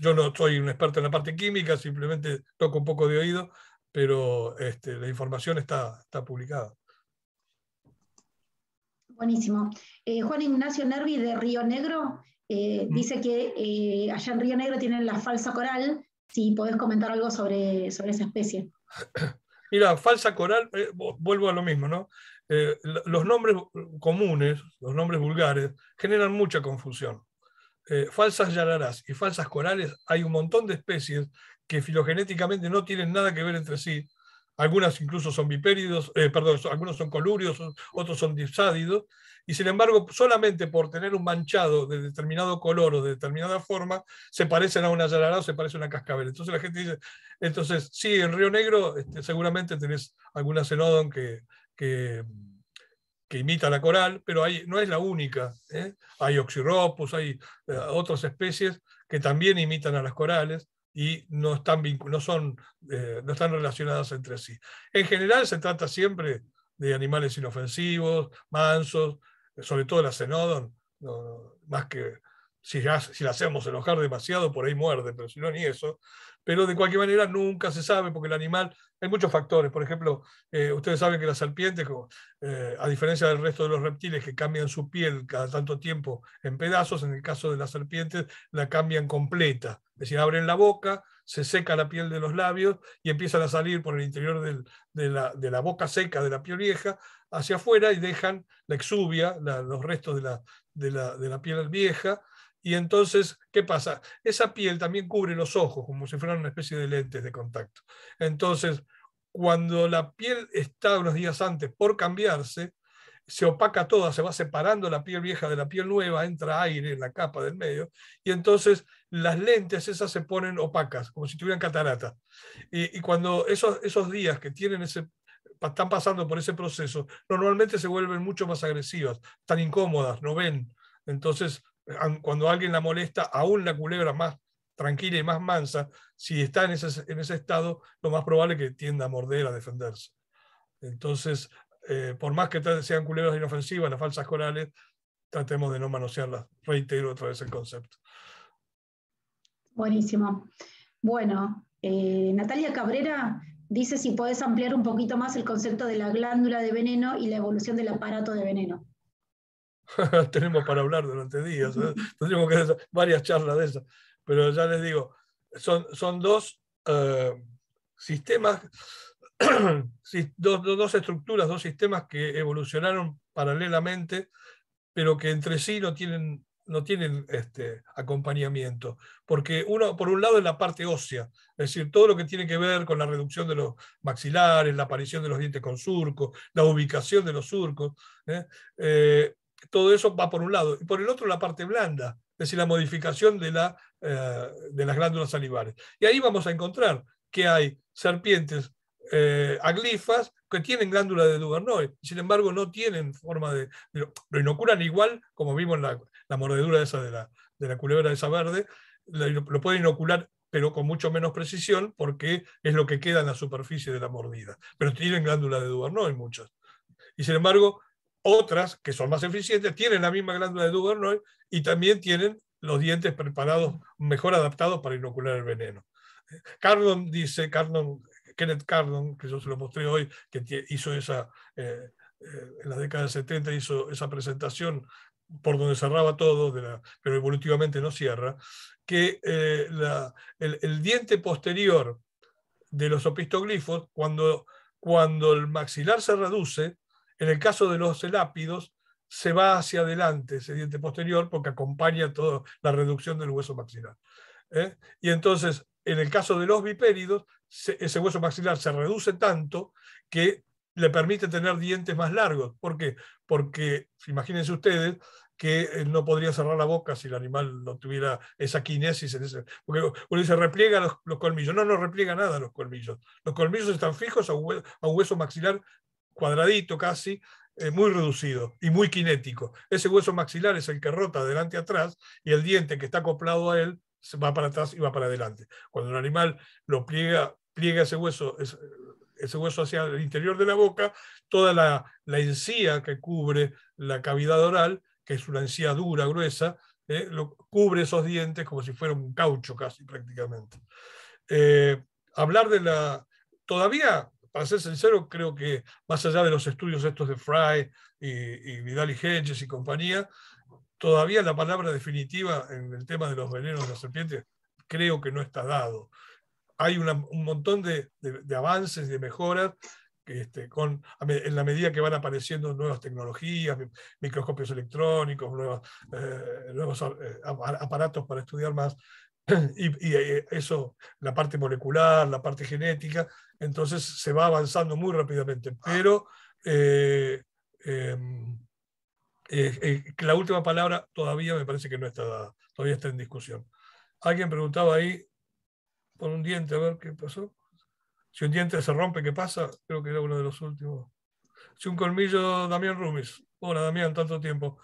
yo no soy un experto en la parte química, simplemente toco un poco de oído pero este, la información está, publicada. Buenísimo. Eh, Juan Ignacio Nervi de Río Negro eh, dice que eh, allá en Río Negro tienen la falsa coral. Si podés comentar algo sobre, sobre esa especie. Mira, falsa coral, vuelvo a lo mismo, ¿no? los nombres comunes, los nombres vulgares, generan mucha confusión. falsas yararás y falsas corales, hay un montón de especies que filogenéticamente no tienen nada que ver entre sí. Algunas incluso son bipéridos, eh, perdón, algunos son colurios, otros son disádidos. y sin embargo, solamente por tener un manchado de determinado color o de determinada forma, se parecen a una yarará o se parece a una cascabel. Entonces la gente dice, entonces, sí, en Río Negro este, seguramente tenés alguna cenodon que, que imita la coral, pero no es la única. ¿eh? Hay oxiropus, hay eh, otras especies que también imitan a las corales y no están, no son, eh, no están relacionadas entre sí. En general se trata siempre de animales inofensivos, mansos, sobre todo la cenodon, más que si, si la hacemos enojar demasiado, por ahí muerde, pero si no, ni eso pero de cualquier manera nunca se sabe porque el animal, hay muchos factores, por ejemplo, eh, ustedes saben que las serpientes, eh, a diferencia del resto de los reptiles que cambian su piel cada tanto tiempo en pedazos, en el caso de las serpientes la cambian completa, es decir, abren la boca, se seca la piel de los labios y empiezan a salir por el interior de, la, boca seca de la piel vieja hacia afuera y dejan la exuvia, los restos de la piel vieja y entonces, ¿qué pasa? Esa piel también cubre los ojos, como si fueran una especie de lentes de contacto. Entonces, cuando la piel está unos días antes por cambiarse, se opaca toda, se va separando la piel vieja de la piel nueva, entra aire en la capa del medio, y entonces las lentes esas se ponen opacas, como si tuvieran catarata. Y, cuando esos, esos días que tienen ese, están pasando por ese proceso, normalmente se vuelven mucho más agresivas, tan incómodas, no ven. Entonces cuando alguien la molesta, aún la culebra más tranquila y más mansa, si está en ese, estado, lo más probable es que tienda a morder, a defenderse. Entonces, eh, por más que sean culebras inofensivas, las falsas corales, tratemos de no manosearlas. Reitero otra vez el concepto. Buenísimo. Bueno, eh, Natalia Cabrera dice si podés ampliar un poquito más el concepto de la glándula de veneno y la evolución del aparato de veneno. tenemos para hablar durante días, ¿eh? tenemos que varias charlas de esas, pero ya les digo, son, son dos eh, sistemas, dos, estructuras, dos sistemas que evolucionaron paralelamente, pero que entre sí no tienen no tienen este, acompañamiento, porque uno, por un lado es la parte ósea, es decir, todo lo que tiene que ver con la reducción de los maxilares, la aparición de los dientes con surcos, la ubicación de los surcos, ¿eh? eh todo eso va por un lado. Y por el otro, la parte blanda, es decir, la modificación de, la, eh, de las glándulas salivares. Y ahí vamos a encontrar que hay serpientes eh, aglifas que tienen glándula de Duvernoy, sin embargo no tienen forma de, lo inoculan igual, como vimos en la, mordedura esa de la, de la culebra esa verde, lo, pueden inocular pero con mucho menos precisión porque es lo que queda en la superficie de la mordida. Pero tienen glándula de Duvernoy muchas. Y sin embargo, otras, que son más eficientes, tienen la misma glándula de Duvernoy y también tienen los dientes preparados, mejor adaptados para inocular el veneno. Cardon dice, Kenneth Cardon, que yo se lo mostré hoy, que hizo esa, eh, eh, en la década de 70 hizo esa presentación por donde cerraba todo, de pero evolutivamente no cierra, que eh, el, diente posterior de los opistoglifos, cuando, cuando el maxilar se reduce, en el caso de los elápidos, se va hacia adelante ese diente posterior porque acompaña toda la reducción del hueso maxilar. ¿eh? Y entonces, en el caso de los bipéridos, ese hueso maxilar se reduce tanto que le permite tener dientes más largos. ¿Por qué? Porque, imagínense ustedes, que eh, no podría cerrar la boca si el animal no tuviera esa quinesis. En ese, porque uno dice, repliega los, colmillos. No, no repliega nada los colmillos. Los colmillos están fijos a a un hueso maxilar cuadradito casi, eh, muy reducido y muy kinético. Ese hueso maxilar es el que rota adelante atrás y el diente que está acoplado a él va para atrás y va para adelante. Cuando el animal lo pliega, pliega ese hueso, ese hueso hacia el interior de la boca, toda la, la encía que cubre la cavidad oral, que es una encía dura, gruesa, eh, lo, cubre esos dientes como si fuera un caucho casi prácticamente. Eh, hablar de la... Todavía para ser sincero, creo que más allá de los estudios estos de Fry y, Vidal y Hedges y compañía, todavía la palabra definitiva en el tema de los venenos de las serpientes creo que no está dado. Hay un montón de, avances y avances, de mejoras, este, con, en la medida que van apareciendo nuevas tecnologías, microscopios electrónicos, eh, nuevos eh, aparatos para estudiar más y, eh, eso, la parte molecular, la parte genética, entonces se va avanzando muy rápidamente. Pero eh, em, la última palabra todavía me parece que no está dada, todavía está en discusión. Alguien preguntaba ahí por un diente, a ver qué pasó. Si un diente se rompe, ¿qué pasa? Creo que era uno de los últimos. Si un colmillo, Damián Rumis. Hola, Damián, tanto tiempo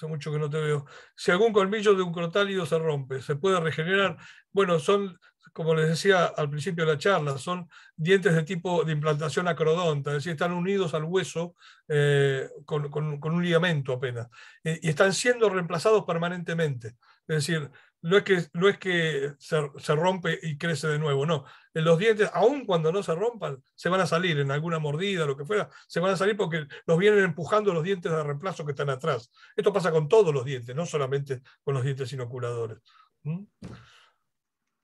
hace mucho que no te veo. Si algún colmillo de un crotálido se rompe, se puede regenerar. Bueno, son, como les decía al principio de la charla, son dientes de tipo de implantación acrodonta, es decir, están unidos al hueso eh, con, un ligamento apenas. y están siendo reemplazados permanentemente. Es decir, no es que, es que se, rompe y crece de nuevo, no. Los dientes, aun cuando no se rompan, se van a salir en alguna mordida, lo que fuera, se van a salir porque los vienen empujando los dientes de reemplazo que están atrás. Esto pasa con todos los dientes, no solamente con los dientes inoculadores. ¿Mm?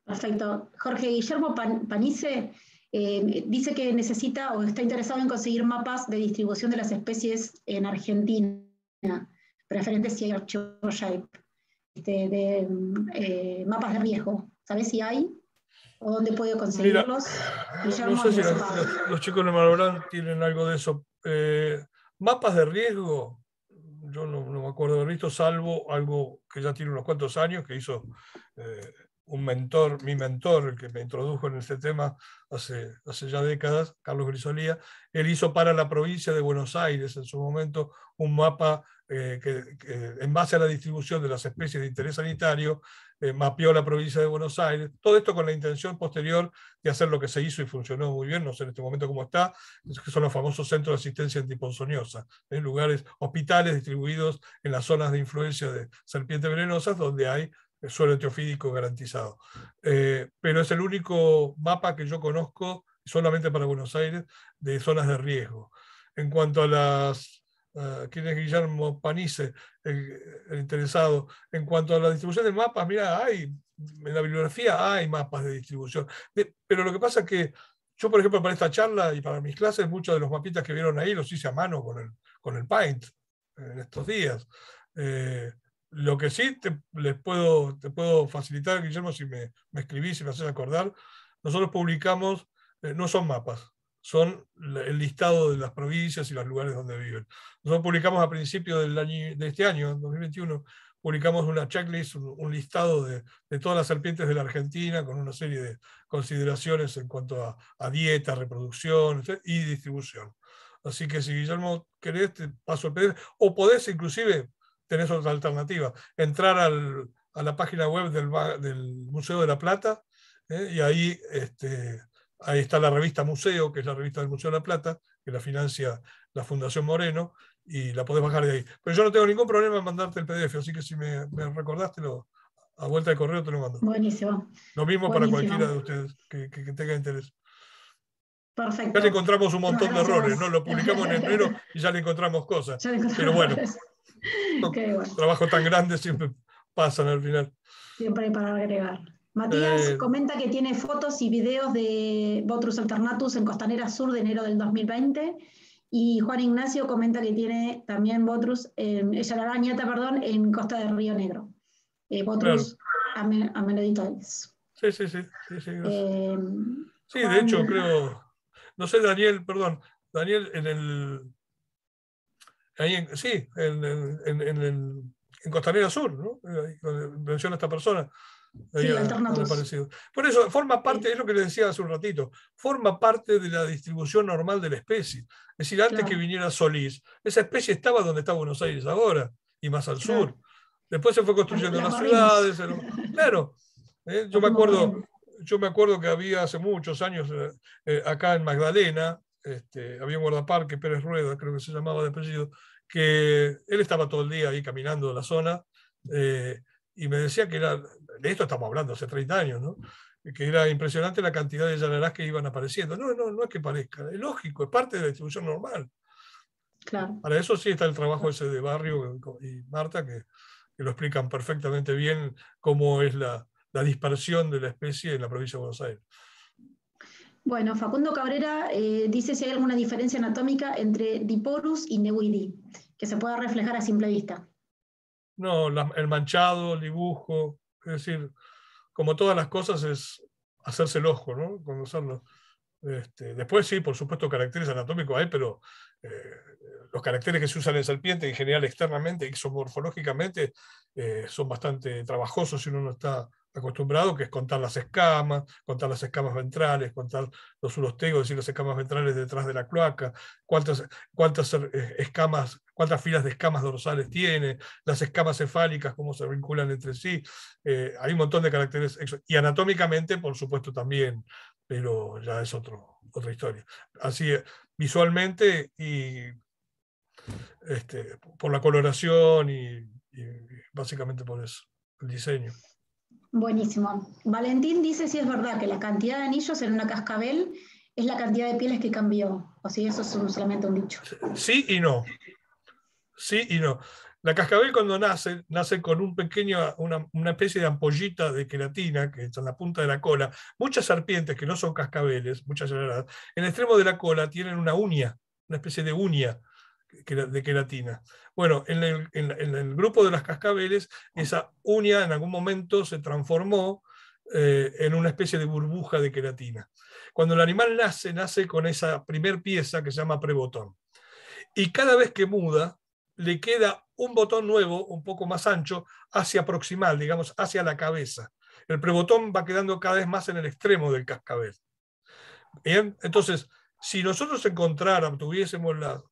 Perfecto. Jorge Guillermo Panice eh, dice que necesita o está interesado en conseguir mapas de distribución de las especies en Argentina, preferente si hay archivo de eh, mapas de riesgo. ¿Sabes si hay? ¿O dónde puedo conseguirlos? no sé si los, chicos de Malbrán tienen algo de eso. Eh, mapas de riesgo, yo no, me acuerdo de haber visto, salvo algo que ya tiene unos cuantos años, que hizo eh, un mentor, mi mentor, el que me introdujo en este tema hace, hace ya décadas, Carlos Grisolía, él hizo para la provincia de Buenos Aires en su momento un mapa eh, que, en base a la distribución de las especies de interés sanitario, eh, mapeó la provincia de Buenos Aires, todo esto con la intención posterior de hacer lo que se hizo y funcionó muy bien, no sé en este momento cómo está, que son los famosos centros de asistencia antiponzoñosa, en ¿eh? lugares, hospitales distribuidos en las zonas de influencia de serpientes venenosas, donde hay suelo etiofídico garantizado. pero es el único mapa que yo conozco solamente para Buenos Aires de zonas de riesgo. En cuanto a las quién ah, es Guillermo Panice, el, interesado. En cuanto a la distribución de mapas, mira, hay, en la bibliografía hay mapas de distribución. pero lo que pasa es que yo, por ejemplo, para esta charla y para mis clases, muchos de los mapitas que vieron ahí los hice a mano con el, con el Paint en estos días. Eh, lo que sí te, les puedo, te puedo facilitar, Guillermo, si me, escribís, si me haces acordar, nosotros publicamos, eh, no son mapas, son el listado de las provincias y los lugares donde viven. Nosotros publicamos a principios del de este año, en 2021, publicamos una checklist, un, listado de, todas las serpientes de la Argentina con una serie de consideraciones en cuanto a, dieta, reproducción y distribución. Así que si Guillermo querés, te paso el pedir, O podés inclusive, tenés otra alternativa, entrar a la página web del, del Museo de la Plata eh, y ahí este, Ahí está la revista Museo, que es la revista del Museo de la Plata, que la financia la Fundación Moreno, y la podés bajar de ahí. Pero yo no tengo ningún problema en mandarte el PDF, así que si me, recordaste, lo, a vuelta de correo te lo mando. Buenísimo. Lo mismo para cualquiera de ustedes que, tenga interés. Perfecto. Ya le encontramos un montón de errores, ¿no? Lo publicamos en enero y ya le encontramos cosas. Pero bueno, un trabajo tan grande siempre pasan al final. Siempre hay para agregar. Matías eh, comenta que tiene fotos y videos de Botrus Alternatus en Costanera Sur de enero del 2020. Y Juan Ignacio comenta que tiene también Botrus, ella la nieta, perdón, en Costa del Río Negro. Eh, Botrus claro. a, Sí, sí, sí. Sí, sí, eh, sí de hecho, creo. No sé, Daniel, perdón. Daniel, en el. Ahí en, sí, en, en, en Costanera Sur, ¿no? Menciona esta persona. Por eso forma parte, es lo que le decía hace un ratito, forma parte de la distribución normal de la especie. Es decir, antes que viniera Solís, esa especie estaba donde está Buenos Aires ahora y más al sur. Después se fue construyendo las, ciudades. pero Claro, ¿eh? yo me acuerdo, yo me acuerdo que había hace muchos años eh, eh, acá en Magdalena, este, había un guardaparque Pérez Rueda, creo que se llamaba de apellido, que él estaba todo el día ahí caminando la zona y me decía que era de esto estamos hablando hace 30 años, ¿no? que era impresionante la cantidad de llanarás que iban apareciendo. No, no, no es que parezca, es lógico, es parte de la distribución normal. Claro. Para eso sí está el trabajo ese de Barrio y Marta, que, lo explican perfectamente bien cómo es la, dispersión de la especie en la provincia de Buenos Aires. Bueno, Facundo Cabrera eh, dice si hay alguna diferencia anatómica entre Diporus y Neuidi, que se pueda reflejar a simple vista. No, el manchado, el dibujo, es decir, como todas las cosas es hacerse el ojo, ¿no? Conocerlo. Este, después sí, por supuesto, caracteres anatómicos hay, pero eh, los caracteres que se usan en serpiente, en general externamente, isomorfológicamente, eh, son bastante trabajosos si uno no está acostumbrado, que es contar las escamas, contar las escamas ventrales, contar los es decir, las escamas ventrales detrás de la cloaca, cuántas, cuántas eh, escamas, cuántas filas de escamas dorsales tiene, las escamas cefálicas, cómo se vinculan entre sí. Eh, hay un montón de caracteres, y anatómicamente, por supuesto, también, pero ya es otro, otra historia. Así, visualmente y este, por la coloración y, y básicamente por eso, el diseño. Buenísimo. Valentín dice si es verdad que la cantidad de anillos en una cascabel es la cantidad de pieles que cambió. O si eso es un, solamente un dicho. Sí y no. Sí y no. La cascabel cuando nace, nace con un pequeño, una, especie de ampollita de queratina que está en la punta de la cola. Muchas serpientes que no son cascabeles, muchas en el extremo de la cola tienen una uña, una especie de uña de queratina. Bueno, en el, grupo de las cascabeles, ah. esa uña en algún momento se transformó eh, en una especie de burbuja de queratina. Cuando el animal nace, nace con esa primer pieza que se llama prebotón. Y cada vez que muda, le queda un botón nuevo, un poco más ancho, hacia proximal, digamos, hacia la cabeza. El prebotón va quedando cada vez más en el extremo del cascabel. Bien, entonces, si nosotros encontráramos, tuviésemos la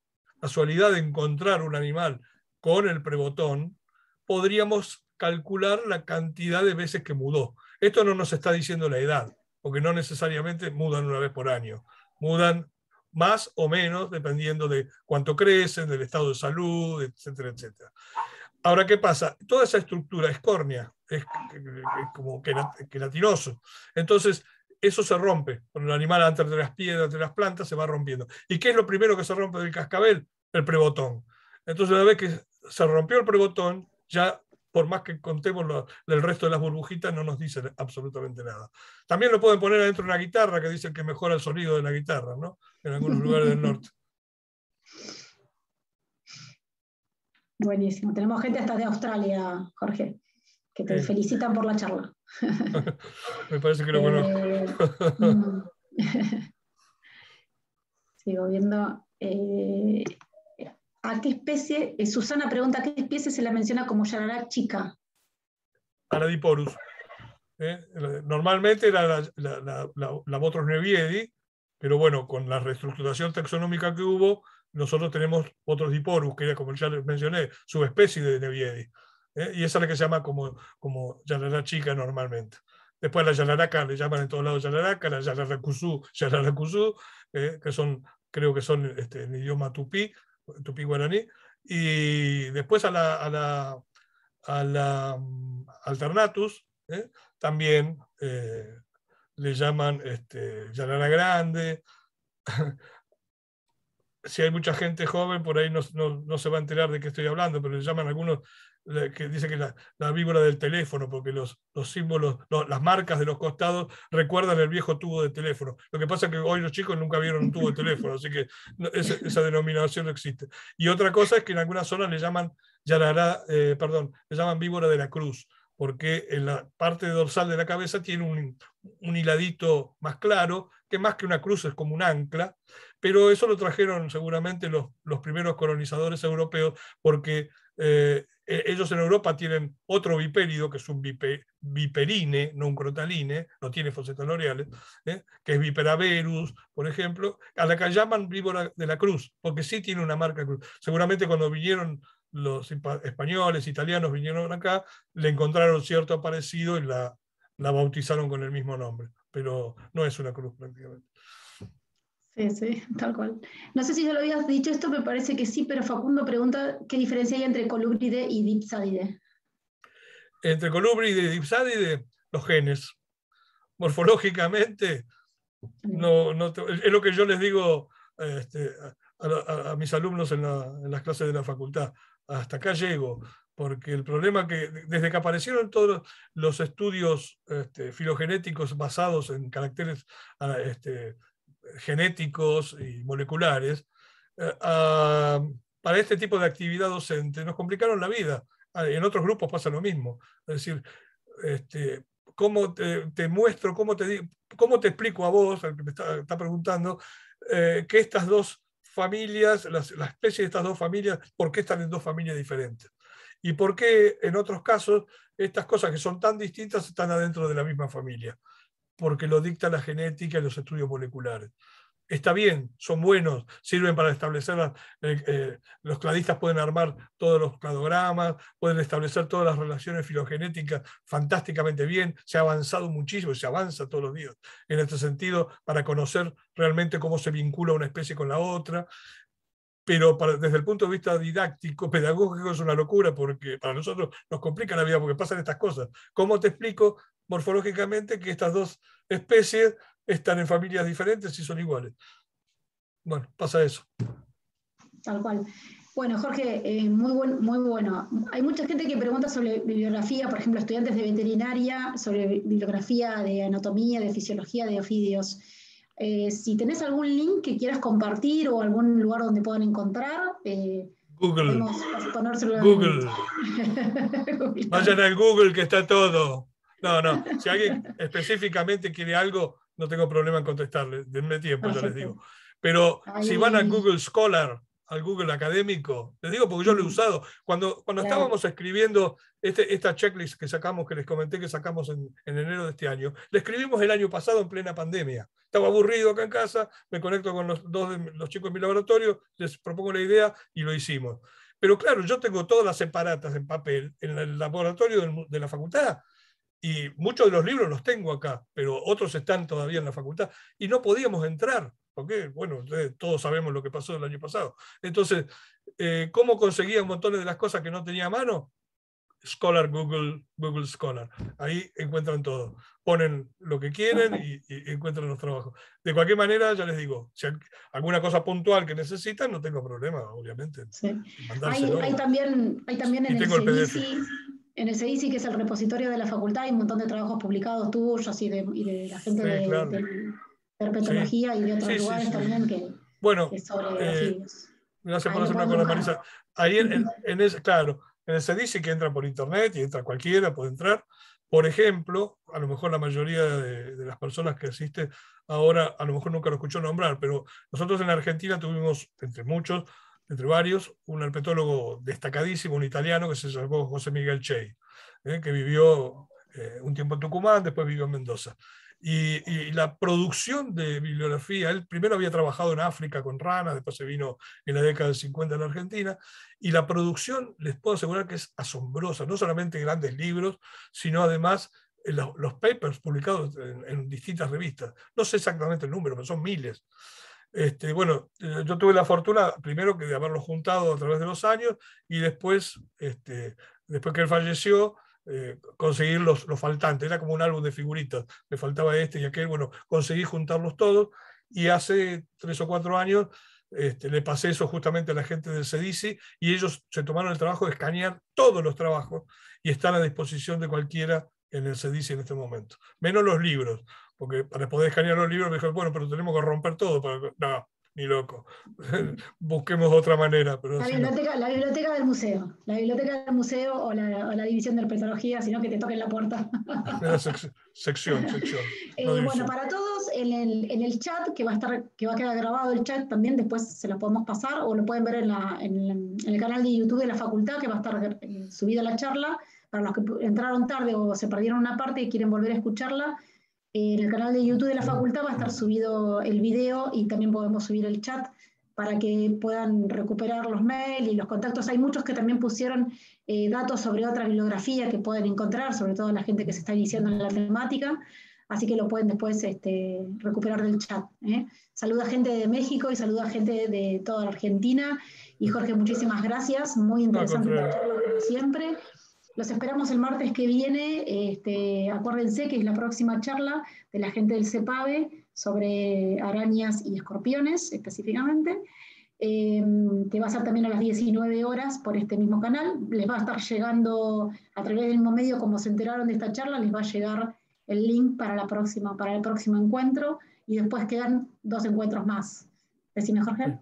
casualidad de encontrar un animal con el prebotón, podríamos calcular la cantidad de veces que mudó. Esto no nos está diciendo la edad, porque no necesariamente mudan una vez por año. Mudan más o menos dependiendo de cuánto crecen, del estado de salud, etcétera, etcétera. Ahora, ¿qué pasa? Toda esa estructura es córnea, es, como queratinoso. Entonces, eso se rompe. Cuando el animal antes de las piedras, de las plantas, se va rompiendo. ¿Y qué es lo primero que se rompe del cascabel? el prebotón. Entonces, una vez que se rompió el prebotón, ya por más que contemos lo, el resto de las burbujitas, no nos dicen absolutamente nada. También lo pueden poner adentro de una guitarra, que dicen que mejora el sonido de la guitarra, ¿no? En algunos lugares del norte. Buenísimo. Tenemos gente hasta de Australia, Jorge, que te eh. felicitan por la charla. Me parece que lo bueno. Eh, mm. Sigo viendo. Eh, ¿A qué especie, eh, Susana pregunta, ¿a qué especie se la menciona como yarará chica? Aradiporus. ¿Eh? Normalmente era la, la, la, la, la Botros neviedi, pero bueno, con la reestructuración taxonómica que hubo, nosotros tenemos otros diporus, que era como ya les mencioné, subespecie de neviedi. Eh, y esa es la que se llama como, como yarará chica normalmente. Después la yararaca, le llaman en todos lados yararaca, la yararacuzú, eh, que son, creo que son este, en idioma tupí, tupi guaraní, y después a la, mm, alternatus ¿eh? también eh, le llaman este, Yalana Grande, si hay mucha gente joven, por ahí no, se va a enterar de qué estoy hablando, pero le llaman algunos que dicen que la, víbora del teléfono, porque los, símbolos, las marcas de los costados recuerdan el viejo tubo de teléfono. Lo que pasa es que hoy los chicos nunca vieron un tubo de teléfono, así que esa, denominación no existe. Y otra cosa es que en algunas zonas le llaman, eh, perdón, le llaman víbora de la cruz, porque en la parte dorsal de la cabeza tiene un, un hiladito más claro, que más que una cruz es como un ancla, pero eso lo trajeron seguramente los, los primeros colonizadores europeos, porque eh, e, ellos en Europa tienen otro viperido, que es un viperine, no un crotaline, no tiene fosetas ¿eh? que es Viperaverus, por ejemplo, a la que llaman víbora de la cruz, porque sí tiene una marca cruz. Seguramente cuando vinieron los españoles, italianos, vinieron acá, le encontraron cierto parecido y la, la bautizaron con el mismo nombre, pero no es una cruz prácticamente. Sí, sí, tal cual. No sé si ya lo habías dicho esto, me parece que sí, pero Facundo pregunta qué diferencia hay entre colubride y dipsadide. Entre colubride y dipsadide, los genes. Morfológicamente, no, no es lo que yo les digo este, a, mis alumnos en, las clases de la facultad. Hasta acá llego, porque el problema que desde que aparecieron todos los estudios este, filogenéticos basados en caracteres este, genéticos y moleculares, eh, ah, para este tipo de actividad docente nos complicaron la vida. Ah, en otros grupos pasa lo mismo. Es decir, este, ¿cómo te, muestro, cómo te, cómo te explico a vos, al que me está, preguntando, eh, que estas dos familias, las, la especie de estas dos familias, por qué están en dos familias diferentes? ¿Y por qué en otros casos estas cosas que son tan distintas están adentro de la misma familia? porque lo dicta la genética y los estudios moleculares. Está bien, son buenos, sirven para establecer, eh, los cladistas pueden armar todos los cladogramas, pueden establecer todas las relaciones filogenéticas fantásticamente bien, se ha avanzado muchísimo, se avanza todos los días en este sentido para conocer realmente cómo se vincula una especie con la otra pero desde el punto de vista didáctico, pedagógico es una locura porque para nosotros nos complica la vida porque pasan estas cosas. ¿Cómo te explico morfológicamente que estas dos especies están en familias diferentes y son iguales? Bueno, pasa eso. Tal cual. Bueno, Jorge, eh, muy, muy bueno. Hay mucha gente que pregunta sobre bibliografía, por ejemplo, estudiantes de veterinaria, sobre bibliografía de anatomía, de fisiología, de ofidios. Eh, si tenés algún link que quieras compartir o algún lugar donde puedan encontrar, eh, Google. Google. Vayan al Google que está todo. No, no. Si alguien específicamente quiere algo, no tengo problema en contestarle. Denme tiempo, ya les digo. Pero si van a Google Scholar, al Google académico. Les digo porque yo lo he usado. Cuando, cuando estábamos escribiendo este, esta checklist que sacamos, que les comenté que sacamos en, enero de este año, la escribimos el año pasado en plena pandemia. Estaba aburrido acá en casa, me conecto con los dos de, los chicos de mi laboratorio, les propongo la idea y lo hicimos. Pero claro, yo tengo todas las separatas en papel en el laboratorio de la facultad. Y muchos de los libros los tengo acá, pero otros están todavía en la facultad. Y no podíamos entrar. ¿Por qué? Bueno, todos sabemos lo que pasó el año pasado. Entonces, eh, ¿cómo conseguía montones de las cosas que no tenía a mano? Scholar, Google, Google Scholar. Ahí encuentran todo. Ponen lo que quieren y, encuentran los trabajos. De cualquier manera, ya les digo, si hay alguna cosa puntual que necesitan, no tengo problema, obviamente. Sí. Hay, hay, también, hay también en, el CICI en el que es el repositorio de la facultad, hay un montón de trabajos publicados tuyos y de, la gente de, y que, bueno, Gracias por hacerme Marisa. Ahí en, ese, claro, en ese dice que entra por internet y entra cualquiera, puede entrar. Por ejemplo, a lo mejor la mayoría de, las personas que asisten ahora, a lo mejor nunca lo escuchó nombrar, pero nosotros en Argentina tuvimos, entre muchos, entre varios, un arpetólogo destacadísimo, un italiano que se llamó José Miguel Chey, eh, que vivió eh, un tiempo en Tucumán, después vivió en Mendoza. Y, la producción de bibliografía, él primero había trabajado en África con Rana, después se vino en la década del 50 en la Argentina, y la producción, les puedo asegurar que es asombrosa, no solamente grandes libros, sino además eh, los, papers publicados en, distintas revistas. No sé exactamente el número, pero son miles. Este, bueno, eh, yo tuve la fortuna primero que de haberlo juntado a través de los años y después, este, después que él falleció, eh, conseguir los, los, faltantes, era como un álbum de figuritas, me faltaba este y aquel, bueno, conseguí juntarlos todos y hace tres o cuatro años este, le pasé eso justamente a la gente del CEDICI y ellos se tomaron el trabajo de escanear todos los trabajos y están a disposición de cualquiera en el CEDICI en este momento, menos los libros, porque para poder escanear los libros me dijeron, bueno, pero tenemos que romper todo, para ni loco. Mm. Busquemos otra manera. Pero la, biblioteca, la, biblioteca, del museo, la biblioteca del museo o la, división de herpetología, sino que te toquen la puerta. sección, sección. Eh, bueno, para todos, en el, chat, que va, a estar, que va a quedar grabado el chat también, después se lo podemos pasar o lo pueden ver en, la, el canal de YouTube de la facultad, que va a estar eh, subida la charla. Para los que entraron tarde o se perdieron una parte y quieren volver a escucharla, en el canal de YouTube de la facultad va a estar subido el video y también podemos subir el chat para que puedan recuperar los mails y los contactos. Hay muchos que también pusieron eh, datos sobre otra bibliografía que pueden encontrar, sobre todo la gente que se está iniciando en la temática, así que lo pueden después este, recuperar del chat. ¿eh? Saluda gente de México y saluda gente de toda la Argentina. Y Jorge, muchísimas gracias, muy interesante como siempre. Los esperamos el martes que viene. Este, acuérdense que es la próxima charla de la gente del CEPAVE sobre arañas y escorpiones específicamente, em, que va a ser también a las 19 horas por este mismo canal. Les va a estar llegando a través del mismo medio, como se enteraron de esta charla, les va a llegar el link para, la próxima, para el próximo encuentro y después quedan dos encuentros más. Decime, Jorge.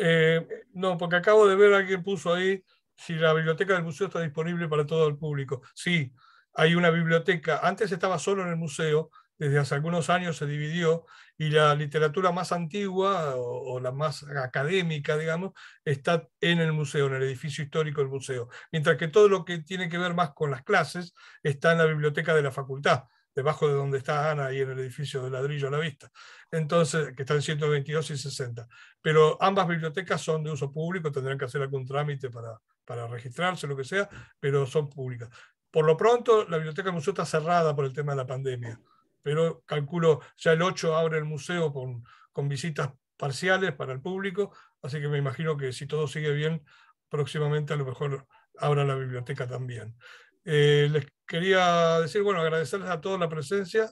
Eh, no, porque acabo de ver a alguien puso ahí si la biblioteca del museo está disponible para todo el público. Sí, hay una biblioteca. Antes estaba solo en el museo, desde hace algunos años se dividió y la literatura más antigua o, la más académica, digamos, está en el museo, en el edificio histórico del museo. Mientras que todo lo que tiene que ver más con las clases está en la biblioteca de la facultad, debajo de donde está Ana, y en el edificio de ladrillo a la vista. Entonces, que están 122 y 60. Pero ambas bibliotecas son de uso público, tendrán que hacer algún trámite para, para registrarse, lo que sea, pero son públicas. Por lo pronto, la biblioteca del museo está cerrada por el tema de la pandemia, pero calculo ya el 8 abre el museo con, visitas parciales para el público, así que me imagino que si todo sigue bien, próximamente a lo mejor abra la biblioteca también. Eh, les quería decir, bueno, agradecerles a todos la presencia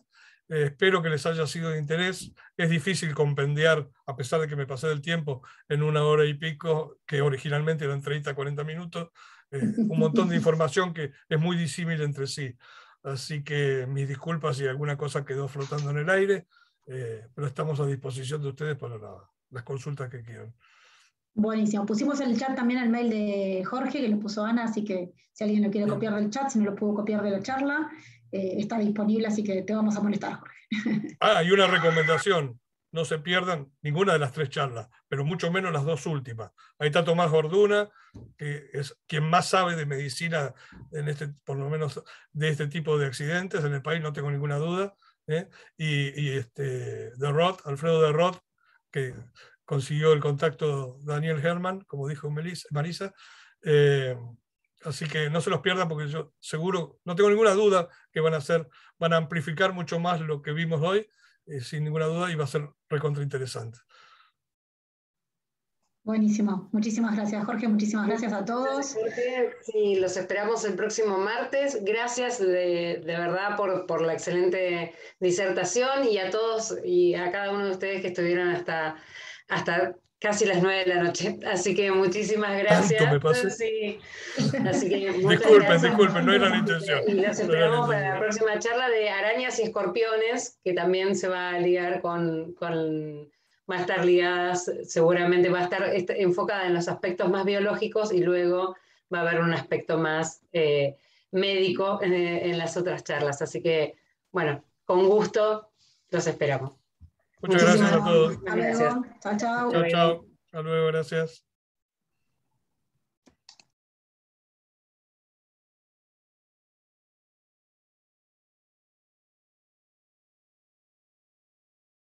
eh, espero que les haya sido de interés. Es difícil compendiar, a pesar de que me pasé del tiempo, en una hora y pico, que originalmente eran 30, 40 minutos, eh, un montón de información que es muy disímil entre sí. Así que mis disculpas si alguna cosa quedó flotando en el aire, eh, pero estamos a disposición de ustedes para las consultas que quieran. Buenísimo. Pusimos en el chat también el mail de Jorge, que lo puso Ana, así que si alguien lo quiere copiar del chat, si no lo pudo copiar de la charla, eh, está disponible, así que te vamos a molestar, Jorge. Ah, y una recomendación. No se pierdan ninguna de las tres charlas, pero mucho menos las dos últimas. Ahí está Tomás Gorduna, que es quien más sabe de medicina, en este, por lo menos de este tipo de accidentes en el país, no tengo ninguna duda. ¿eh? Y, este, de Alfredo de que consiguió el contacto Daniel Herman, como dijo Marisa. Eh, Así que no se los pierdan porque yo seguro, no tengo ninguna duda que van a van a amplificar mucho más lo que vimos hoy, eh, sin ninguna duda, y va a ser recontrainteresante. interesante. Buenísimo, muchísimas gracias Jorge, muchísimas gracias a todos. Y los esperamos el próximo martes. Gracias de, verdad por, por, la excelente disertación y a todos y a cada uno de ustedes que estuvieron hasta, hasta casi las nueve de la noche. Así que muchísimas gracias. Me Así que disculpen, gracias. disculpen, no era la intención. Nos esperamos para la próxima charla de arañas y escorpiones, que también se va a ligar con, con va a estar ligadas, seguramente va a estar enfocada en los aspectos más biológicos y luego va a haber un aspecto más eh, médico eh, en las otras charlas. Así que, bueno, con gusto los esperamos. Muchas gracias a todos. Hasta luego. Chao, chao. Hasta luego, gracias.